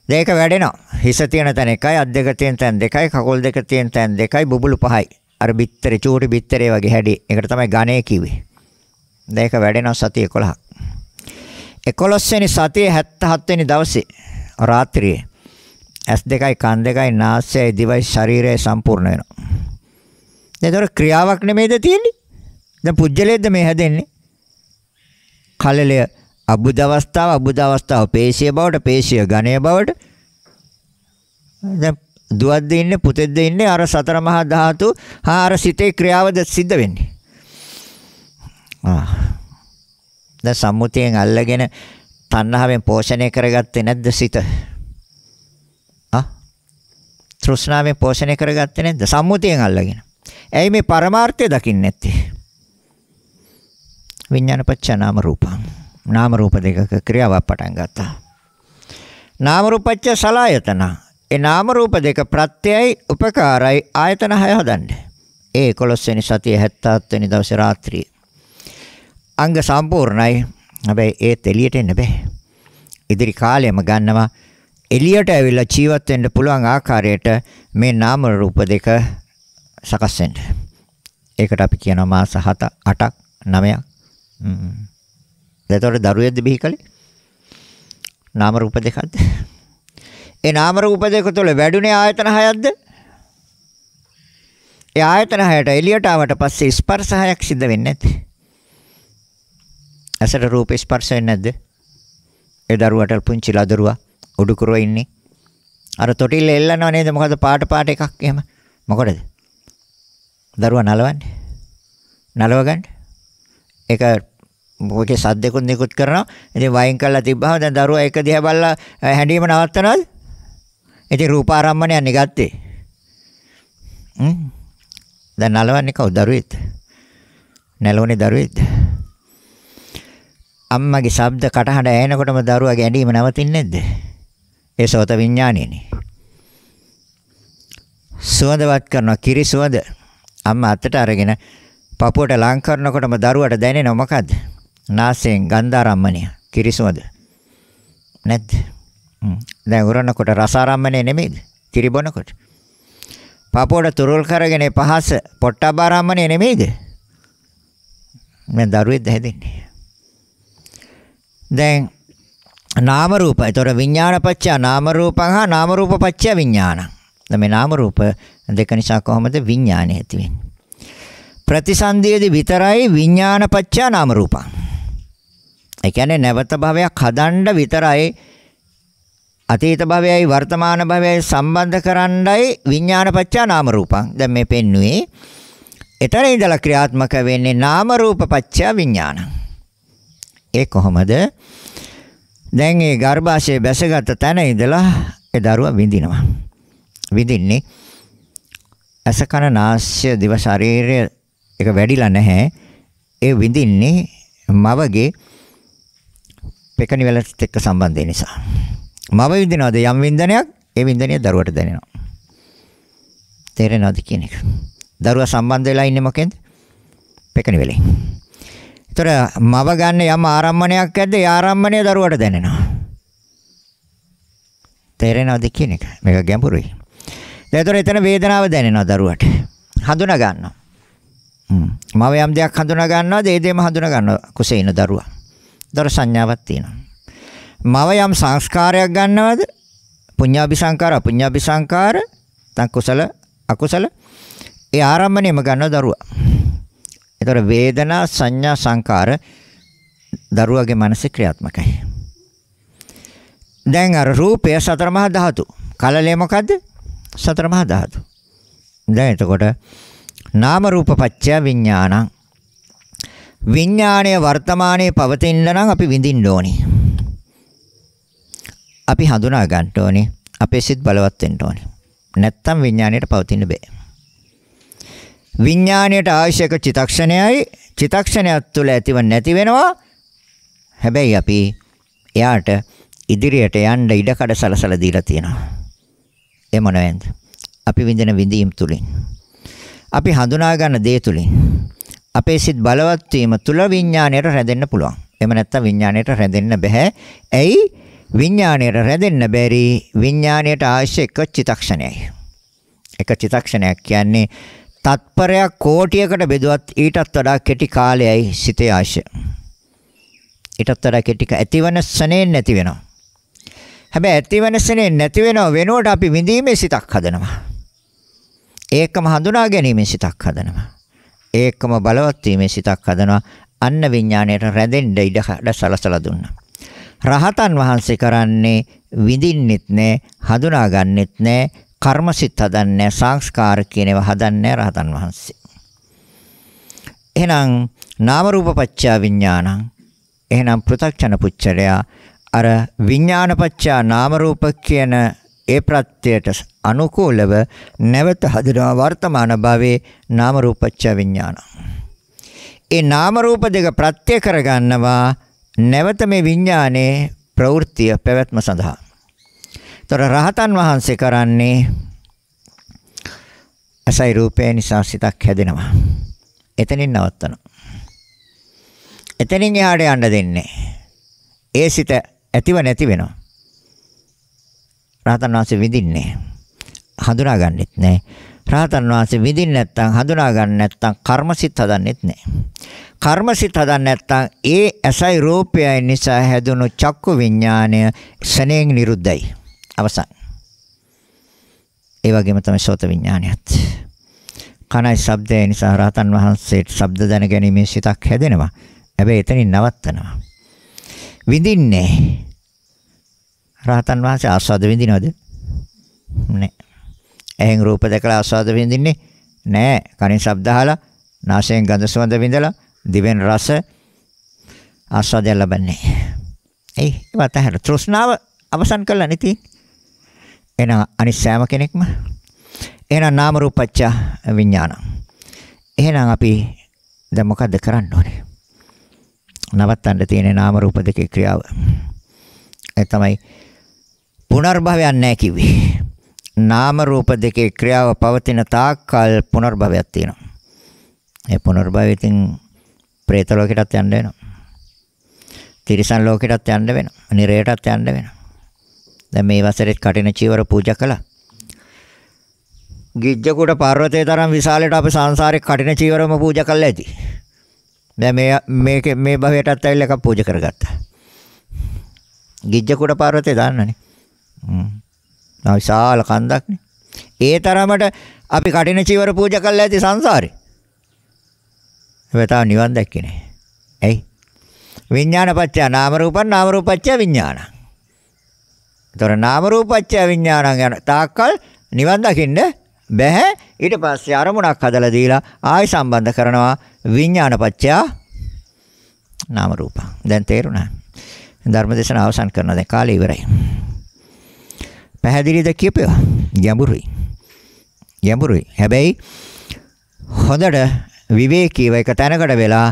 දැන් ඒක වැඩෙනවා. හිස තියෙන තැන එකයි, අත් දෙක තියෙන තැන දෙකයි, කකුල් දෙක තියෙන තැන දෙකයි, බුබුලු පහයි. අර බිත්තරේ චූටි බිත්තරේ වගේ හැඩි. ඒකට තමයි ඝනේ කිව්වේ. දැන් ඒක වැඩෙනවා සති 11ක්. 11 වෙනි සතියේ 77 වෙනි දවසේ රාත්‍රියේ ඇස් දෙකයි කන් දෙකයි නාසයයි දිවයි ශරීරයයි සම්පූර්ණ වෙනවා. එතකොට ක්‍රියාවක් නෙමෙයිද තියෙන්නේ? දැන් පුජ්‍යලයේද මේ හැදෙන්නේ? කලලය අබුද අවස්ථාව අබුද අවස්ථාව පේශිය බවට පේශිය ඝණය බවට දැන් දුවද්ද ඉන්නේ පුතෙද්ද ඉන්නේ අර සතර මහා ධාතු හා අර සිතේ ක්‍රියාවද සිද්ධ වෙන්නේ. ආ. දැන් සම්මුතියෙන් අල්ලගෙන තණ්හාවෙන් පෝෂණය කරගත්තේ නැද්ද සිත? තෘෂ්ණාවෙන් පෝෂණය කරගත්තේ නැද්ද? සම්මුතියෙන් අල්ලගෙන. ඇයි මේ පරමාර්ථය දකින්නේ නැත්තේ? විඥානපච්ච නාම රූපං. නාම රූප දෙකක ක්‍රියාවක් පටන් ගත්තා. නාම රූපච්ච සලායතන. ඒ නාම රූප දෙක ප්‍රත්‍යයයි උපකාරයි ආයතන හය හදන්නේ. ඒ 11 වෙනි සතිය 77 වෙනි දවසේ රාත්‍රියේ. අංග සම්පූර්ණයි. හැබැයි ඒත් එළියට එන්න බෑ. ඉදිරි කාලයම ගන්නවා එළියට ඇවිල්ලා ජීවත් වෙන්න පුළුවන් ආකාරයට මේ නාම රූප දෙක සකස් වෙන්න. ඒකට අපි කියනවා මාස 7 8ක් 9ක්. හ්ම්. එතකොට දරුවෙක්ද බිහි කලේ? නාම රූප දෙකක්ද? ඒ නාම රූප දෙක තුළ වැඩුණේ ආයතන හයක්ද? ඒ ආයතන හයට එළියට ආවට පස්සේ ස්පර්ශ හයක් සිද්ධ වෙන්නේ නැද්ද? ඇසට රූප ස්පර්ශ වෙන්නේ නැද්ද? ඒ දරුවට පුංචි ලදරුවා උඩුකුරව ඉන්නේ. අර තොටිල්ල එල්ලනවා නේද? මොකද පාට පාට එකක් එහෙම. මොකටද? දරුවා නලවන්නේ. නලව ගන්න. ඒක මොකේ සද්දකුත් නිකුත් කරනවා. ඉතින් වයින් කරලා තිබ්බහම දැන් දරුවා එක දිහා බලලා හැඬීම නවත්තනවද? ඉතින් රූපාරම්මණයක් නිගත්තේ. හ්ම්. දැන් නලවන්නේ කවුද දරුවෙත්? නලවන්නේ දරුවෙත්. අම්මගේ ශබ්ද කටහඬ ඇහෙනකොටම දරුවා ගැඬීම නවතින්නේ නැද්ද? ඒ සෝත විඥානයනේ. සුවඳවත් කරනවා කිරි සුවඳ. අම්මා අතට අරගෙන පපුවට ලං කරනකොටම දරුවට දැනෙනව මොකද්ද? නාසයෙන් ගන්ධාරම්මණය කිරි සුවඳ. නැද්ද? දැන් උරනකොට රසාරම්මණය නෙමෙයිද? කිරි බොනකොට. පපුවට තුරුල් කරගෙන පහස පොට්ටබාරම්මණය නෙමෙයිද? මම දරුවෙක්ද හැදෙන්නේ. දැන් නාම රූප. ඒතොර විඥානපච්චය නාම රූපං හා නාම රූපපච්චය විඥානං. මේ නාම රූප දෙක නිසා කොහොමද විඥානය ඇති වෙන්නේ? ප්‍රතිසන්දියේදී විතරයි විඥානපච්චය නාම රූපං. ඒ කියන්නේ නැවත භවයක් හදන්න විතරයි අතීත භවයයි වර්තමාන භවයයි සම්බන්ධ කරන්නයි විඥානපච්චය නාම රූපං. දැන් මේ පෙන්න්නේ එතන ඉඳලා ක්‍රියාත්මක වෙන්නේ නාම රූපපච්චය විඥානං. ඒ කොහොමද? දැන් ඒ ගර්භාෂයේ බැසගත් තැන ඉඳලා ඒ දරුවා විඳිනවා. විඳින්නේ ඇස කන නාස්‍ය දිව ශරීරය ඒක වැඩිලා නැහැ. ඒ විඳින්නේ මවගේ පෙකණි වැලට එක්ක සම්බන්ධය නිසා. මව විඳිනවද යම් වින්දනයක් ඒ වින්දනය දරුවට දැනෙනවා. තේරෙනවද කියන එක. දරුවා සම්බන්ධ වෙලා ඉන්නේ මොකෙන්ද? පෙකණි වෙලෙන්. තොර මව ගන්න යම් ආරම්මණයක් ඇද්ද ඒ ආරම්මණය දරුවට දැනෙනවා. තේරෙනවද කියන එක? මේක ගැඹුරුයි. දැන් එතන වේදනාව දැනෙනවා දරුවට. හඳුනා ගන්නවා. මව යම් දෙයක් හඳුනා ගන්නවාද ඒ දෙයම හඳුනා ගන්නවා කුසේ ඉන දරුවා. දර සංඥාවක් තියෙනවා. මව යම් සංස්කාරයක් ගන්නවද? පුඤ්ඤාபிසංකාර අපුඤ්ඤාபிසංකාර තන් කුසල අකුසල ඒ ආරම්භණයම ගන්නව දරුවා. ඒතර වේදනා සංඥා සංකාර දරුවගේ මනසේ ක්‍රියාත්මකයි. දැන් අර රූපය සතර මහා ධාතු. කලලේ මොකද්ද? සතර මහා ධාතු. දැන් එතකොට නාම රූප පත්‍ය විඥානං විඥාණය වර්තමානයේ පවතින්න නම් අපි විඳින්න ඕනේ. අපි හඳුනා ගන්න ඕනේ. අපේ සිත් බලවත් වෙන්න ඕනේ. නැත්තම් විඥාණයට පවතින්න බෑ. විඥාණයට අවශ්‍යක චිතක්ෂණයයි චිතක්ෂණයක් තුළ ඇතිව නැති වෙනවා. හැබැයි අපි එයාට ඉදිරියට යන්න ඉඩකඩ සලසලා දීලා තියෙනවා. ඒ මොනවෙන්ද? අපි විඳින විඳීම් තුලින්. අපි හඳුනා ගන්න දේ තුලින්. අපේ සිත් බලවත් වීම තුල විඥාණයට රැඳෙන්න පුළුවන්. එහෙම නැත්නම් විඥාණයට රැඳෙන්න බෑ. ඇයි? විඥාණයට රැඳෙන්න බැරි විඥාණයට අවශ්‍ය එක චිතක්ෂණයයි. එක චිතක්ෂණයක් කියන්නේ තත්පරයක් කෝටියකට බෙදුවත් ඊටත් වඩා කෙටි කාලයයි සිතේ ආශය. ඊටත් වඩා කෙටි ඇතිවන ස්නේන් නැති වෙනවා. හැබැයි ඇතිවන ස්නේන් නැති වෙනව වෙනුවට අපි විඳීමේ සිතක් හදනවා. ඒකම හඳුනා ගැනීමේ සිතක් හදනවා. ඒකම බලවත් වීමේ සිතක් හදනවා. අන්න විඥාණයට රැඳෙන්න ඉඩ සලසලා දුන්නා. රහතන් වහන්සේ කරන්නේ විඳින්නෙත් නෑ හඳුනාගන්නෙත් නෑ කර්මසිත හදන්නේ සංස්කාර කියන ඒවා හදන්නේ රහතන් වහන්සේ. එහෙනම් නාම රූප පත්‍ය විඥානං එහෙනම් පෘථග්ජන පුච්චලයා අර විඥාන පත්‍ය නාම රූප කියන ඒ ප්‍රත්‍යයට අනුකූලව නැවත හදනවා වර්තමාන භවයේ නාම රූප පත්‍ය විඥානං. ඒ නාම රූප දෙක ප්‍රත්‍ය කරගන්නවා නැවත මේ විඥානයේ ප්‍රවෘත්තිය පැවැත්ම සඳහා ඒතොර රහතන් වහන්සේ කරන්නේ අසයි රූපේ නිසා සිතක් හැදෙනවා. එතනින් නවත්තනවා. එතනින් එහාට යන්න දෙන්නේ. ඒ සිත ඇතිව නැති වෙනවා. රහතන් වහන්සේ විඳින්නේ. හඳුනා ගන්නෙත් නෑ. රහතන් වහන්සේ විඳින්න නැත්නම් හඳුනා ගන්න නැත්නම් කර්මසිත හදන්නෙත් නෑ. කර්මසිත හදන්න නැත්නම් ඒ ඇසයි රූපයයි නිසා හැදුණු චක්කු විඥාණය සනේන් නිරුද්ධයි. අවසන්. ඒ වගේම තමයි සෝත විඥානයත්. කනයි ශබ්දය නිසා රහතන් වහන්සේට ශබ්ද දැන ගැනීමේ සිතක් හැදෙනවා. හැබැයි එතනින් නවත්තනවා. විඳින්නේ රහතන් වහන්සේ ආස්වාද විඳිනවද? නැහැ. එහෙන් රූප දැකලා ආස්වාද විඳින්නේ නැහැ. කනින් ශබ්ද අහලා, නාසයෙන් ගඳ සුවඳ විඳලා, දිවෙන් රස ආස්වාදය ලබන්නේ. ඒ වතහර තෘෂ්ණාව අවසන් කළා නේ තියෙන්නේ. එහෙනම් අනිත් සෑම කෙනෙක්ම එහෙනම් නාම රූපච්ච විඥාන. එහෙනම් අපි දැන් මොකද්ද කරන්න ඕනේ? නවත්තන්න තියෙන නාම රූප දෙකේ ක්‍රියාව. ඒ තමයි පුනර්භවයක් නැහැ කිව්වේ. නාම රූප දෙකේ ක්‍රියාව පවතින තාක්කල් පුනර්භවයක් තියෙනවා. ඒ පුනර්භවයෙන් പ്രേත ලෝකෙටත් යන්න වෙනවා. තිරිසන් ලෝකෙටත් යන්න වෙනවා. නිරේටත් යන්න වෙනවා. දැන් මේ වසරේත් කටින චීවර පූජා කළා. ගිජ්ජකුට පර්වතය තරම් විශාලයට අපි සංසාරේ කටින චීවරම පූජා කළා ඇති. දැන් මේ මේක මේ භවයටත් ඇවිල්ලා එකක් පූජා කරගත්තා. ගිජ්ජකුට පර්වතය දාන්නනේ. හ්ම්. විශාල කන්දක්නේ. ඒ තරමට අපි කටින චීවර පූජා කළා ඇති සංසාරේ. හැබැයි තාම නිවන් දැක්කේ නැහැ. ඇයි? විඥානපච්චය නාම රූපං නාම රූපච්චය විඥානං. ඒතොර නාම රූපච්ඡය විඥානං යන තාක්කල් නිවන් දකින්න බැහැ. ඊට පස්සේ අරමුණක් හදලා දීලා ආයි සම්බන්ධ කරනවා විඥානපච්ඡය නාම රූප. දැන් තේරුණා. ධර්මදේශන අවසන් කරනවා. දැන් කාලය ඉවරයි. පැහැදිලිද කියපේවා? ගැඹුරුයි. ගැඹුරුයි. හැබැයි හොඳට විවේකීව එක තැනකට වෙලා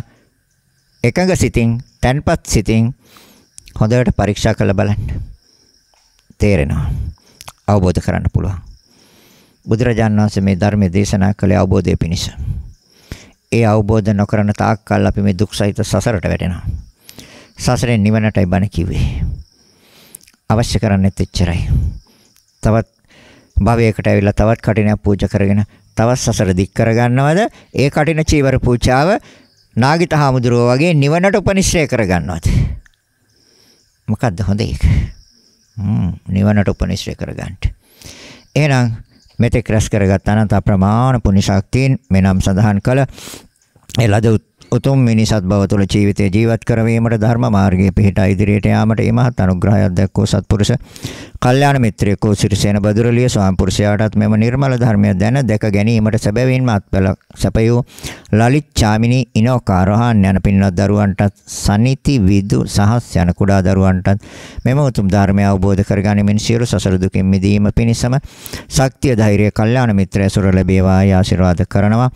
එකඟ සිතින්, තැන්පත් සිතින් හොඳට පරීක්ෂා කරලා බලන්න. තේරෙනවා. අවබෝධ කරන්න පුළුවන්. බුදුරජාණන් වහන්සේ මේ ධර්මයේ දේශනා කළේ අවබෝධය පිණිස. ඒ අවබෝධ නොකරන තාක්කල් අපි මේ දුක් සහිත සසරට වැටෙනවා. සසරෙන් නිවනටයි බණ කිව්වේ. අවශ්‍ය කරන්නේත් එච්චරයි. තවත් භවයකට ඇවිල්ලා තවත් කටිනයක් පූජා කරගෙන තවත් සසර දික් කරගන්නවද? ඒ කටින චීවර පූජාව නාගිත හාමුදුරුවෝ වගේ නිවනට උපනිශ්‍රය කරගන්නවද? මොකද්ද හොඳ ඒක? නිවනට උපනිශ්‍රය කරගන්න. එහෙනම් මෙතෙක් රැස් කරගත් අනන්ත අප්‍රමාණ පුණ්‍ය ශක්තියින් මෙනම් සඳහන් කළ ඒ ලද උතුම් මිනිසත් බව තුළ ජීවිතය ජීවත් කරවීමට ධර්ම මාර්ගයේ පිහිට ඉදිරියට යාමට ඒ මහත් අනුග්‍රහයක් දැක්වූ සත්පුරුෂ කල්යාණ මිත්‍රයෙකු සිරිසේන බදුරලිය ස්වාමිපුරුෂයාටත් මෙම නිර්මල ධර්මය දැන දැක ගැනීමට සැබවින්ම අත්පල සැපයූ ලලිත් චාමිනී ඉනෝකාරහන් යන පින්වත් දරුවන්ටත් සනිති විදු සහස් යන කුඩා දරුවන්ටත් මෙම උතුම් ධර්මය අවබෝධ කරගැනීමෙන් සියලු සසර දුකින් මිදීම පිණිසම ශක්තිය ධෛර්යය කල්යාණ මිත්‍රය සුර ලැබේවා ආශිර්වාද කරනවා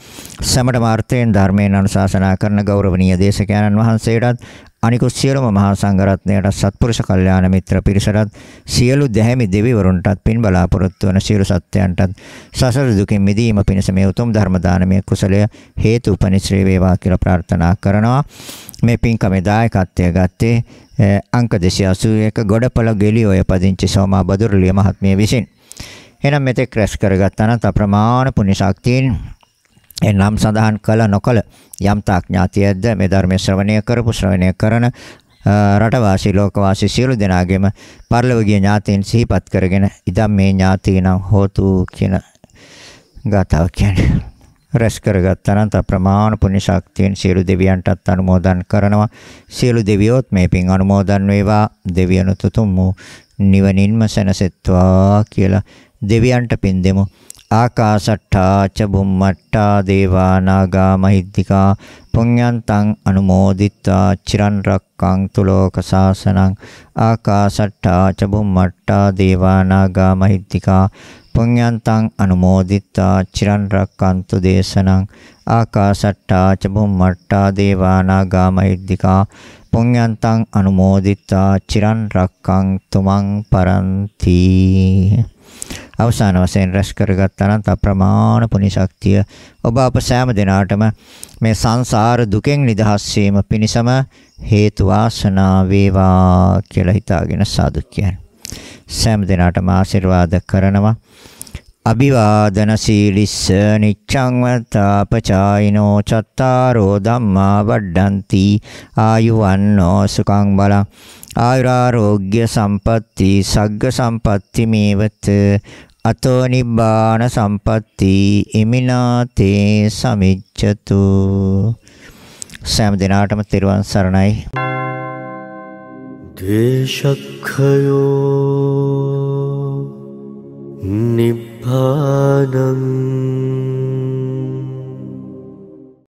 සමට මාර්ථයෙන් ධර්මයෙන් අනුශාසනා කරන ගෞරවනීය දේශකයන්න් වහන්සේටත් අනිකුත් සියලුම මහා සංඝරත්නයට සත්පුරුෂ කල්යාණ මිත්‍ර පිරිසටත් සියලු දැහැමි දෙවිවරුන්ටත් පින් බලාපොරොත්තු වන සියලු සත්‍යයන්ටත් සසර දුකින් මිදීම පිණිස මේ උතුම් ධර්ම දානමය කුසලය හේතු උපනිශ්‍රේ වේවා කියලා ප්‍රාර්ථනා කරනවා මේ පින්කමේ දායකත්වය ගත්තේ අංක 281 ගොඩපළ ගෙලිඔය පදිංචි සෝමා බදුරලිය මහත්මිය විසින් එහෙනම් මෙතෙක් රැස් කරගත්තා නම් අප්‍රමාණ පුණ්‍ය ශක්තියින් ඒ නම් සඳහන් කළ නොකළ යම් තාඥාතියද මේ ධර්මයේ ශ්‍රවණය කරපු ශ්‍රවණය කරන රටවාසී ලෝකවාසී සියලු දෙනාගේම පරිලෝකීය ඥාතීන් සිහිපත් කරගෙන ඉදම් මේ ඥාතීනම් හෝතු කියන ගාතාව කියන්නේ රැස් කරගත්තා නම් අප්‍රමාණ පුණ්‍ය ශක්තියෙන් සියලු දෙවියන්ටත් අනුමෝදන් කරනවා සියලු දෙවියොත් මේ පින් අනුමෝදන් වේවා දෙවියන් උතුම් නිවනින්ම සැනසෙත්වා කියලා දෙවියන්ට පින් දෙමු ආකාශට්ටා ච බුම්මට්ටා දේවා නාග මහිද්దికා පුඤ්ඤන්තං අනුමෝදිත්වා චිරන් රක්ඛං තුලෝක සාසනං ආකාශට්ටා ච බුම්මට්ටා දේවා නාග මහිද්దికා පුඤ්ඤන්තං අනුමෝදිත්වා චිරන් රක්ඛන්තු දේශනං ආකාශට්ටා ච බුම්මට්ටා දේවා නාග මහිද්దికා පුඤ්ඤන්තං අනුමෝදිත්වා චිරන් රක්ඛං තුමන් පරන්ති අවසාන වශයෙන් රැස් කරගත්තා නම් අප්‍රමාණ පුණ්‍ය ශක්තිය ඔබ අප සෑම දිනාටම මේ සංසාර දුකෙන් නිදහස් වීම පිණිසම හේතු වාසනා වේවා කියලා හිතාගෙන සාදු කියන්නේ. සෑම දිනාටම ආශිර්වාද කරනවා. අභිවාදන සීලිස්ස නිච්ඡං වත්තාපචායිනෝ චත්තාරෝ ධම්මා වඩ්ඩಂತಿ ආයු වන්නෝ සුඛං බලං ආයුරාෝග්‍ය සම්පatti සග්ග සම්පatti මේවත අතෝ නිබ්බාන සම්පatti ඉමිනාතේ සමිච්ඡතු සෑම දිනාටම තෙරුවන් සරණයි දේශක්ඛයෝ නිබ්බානං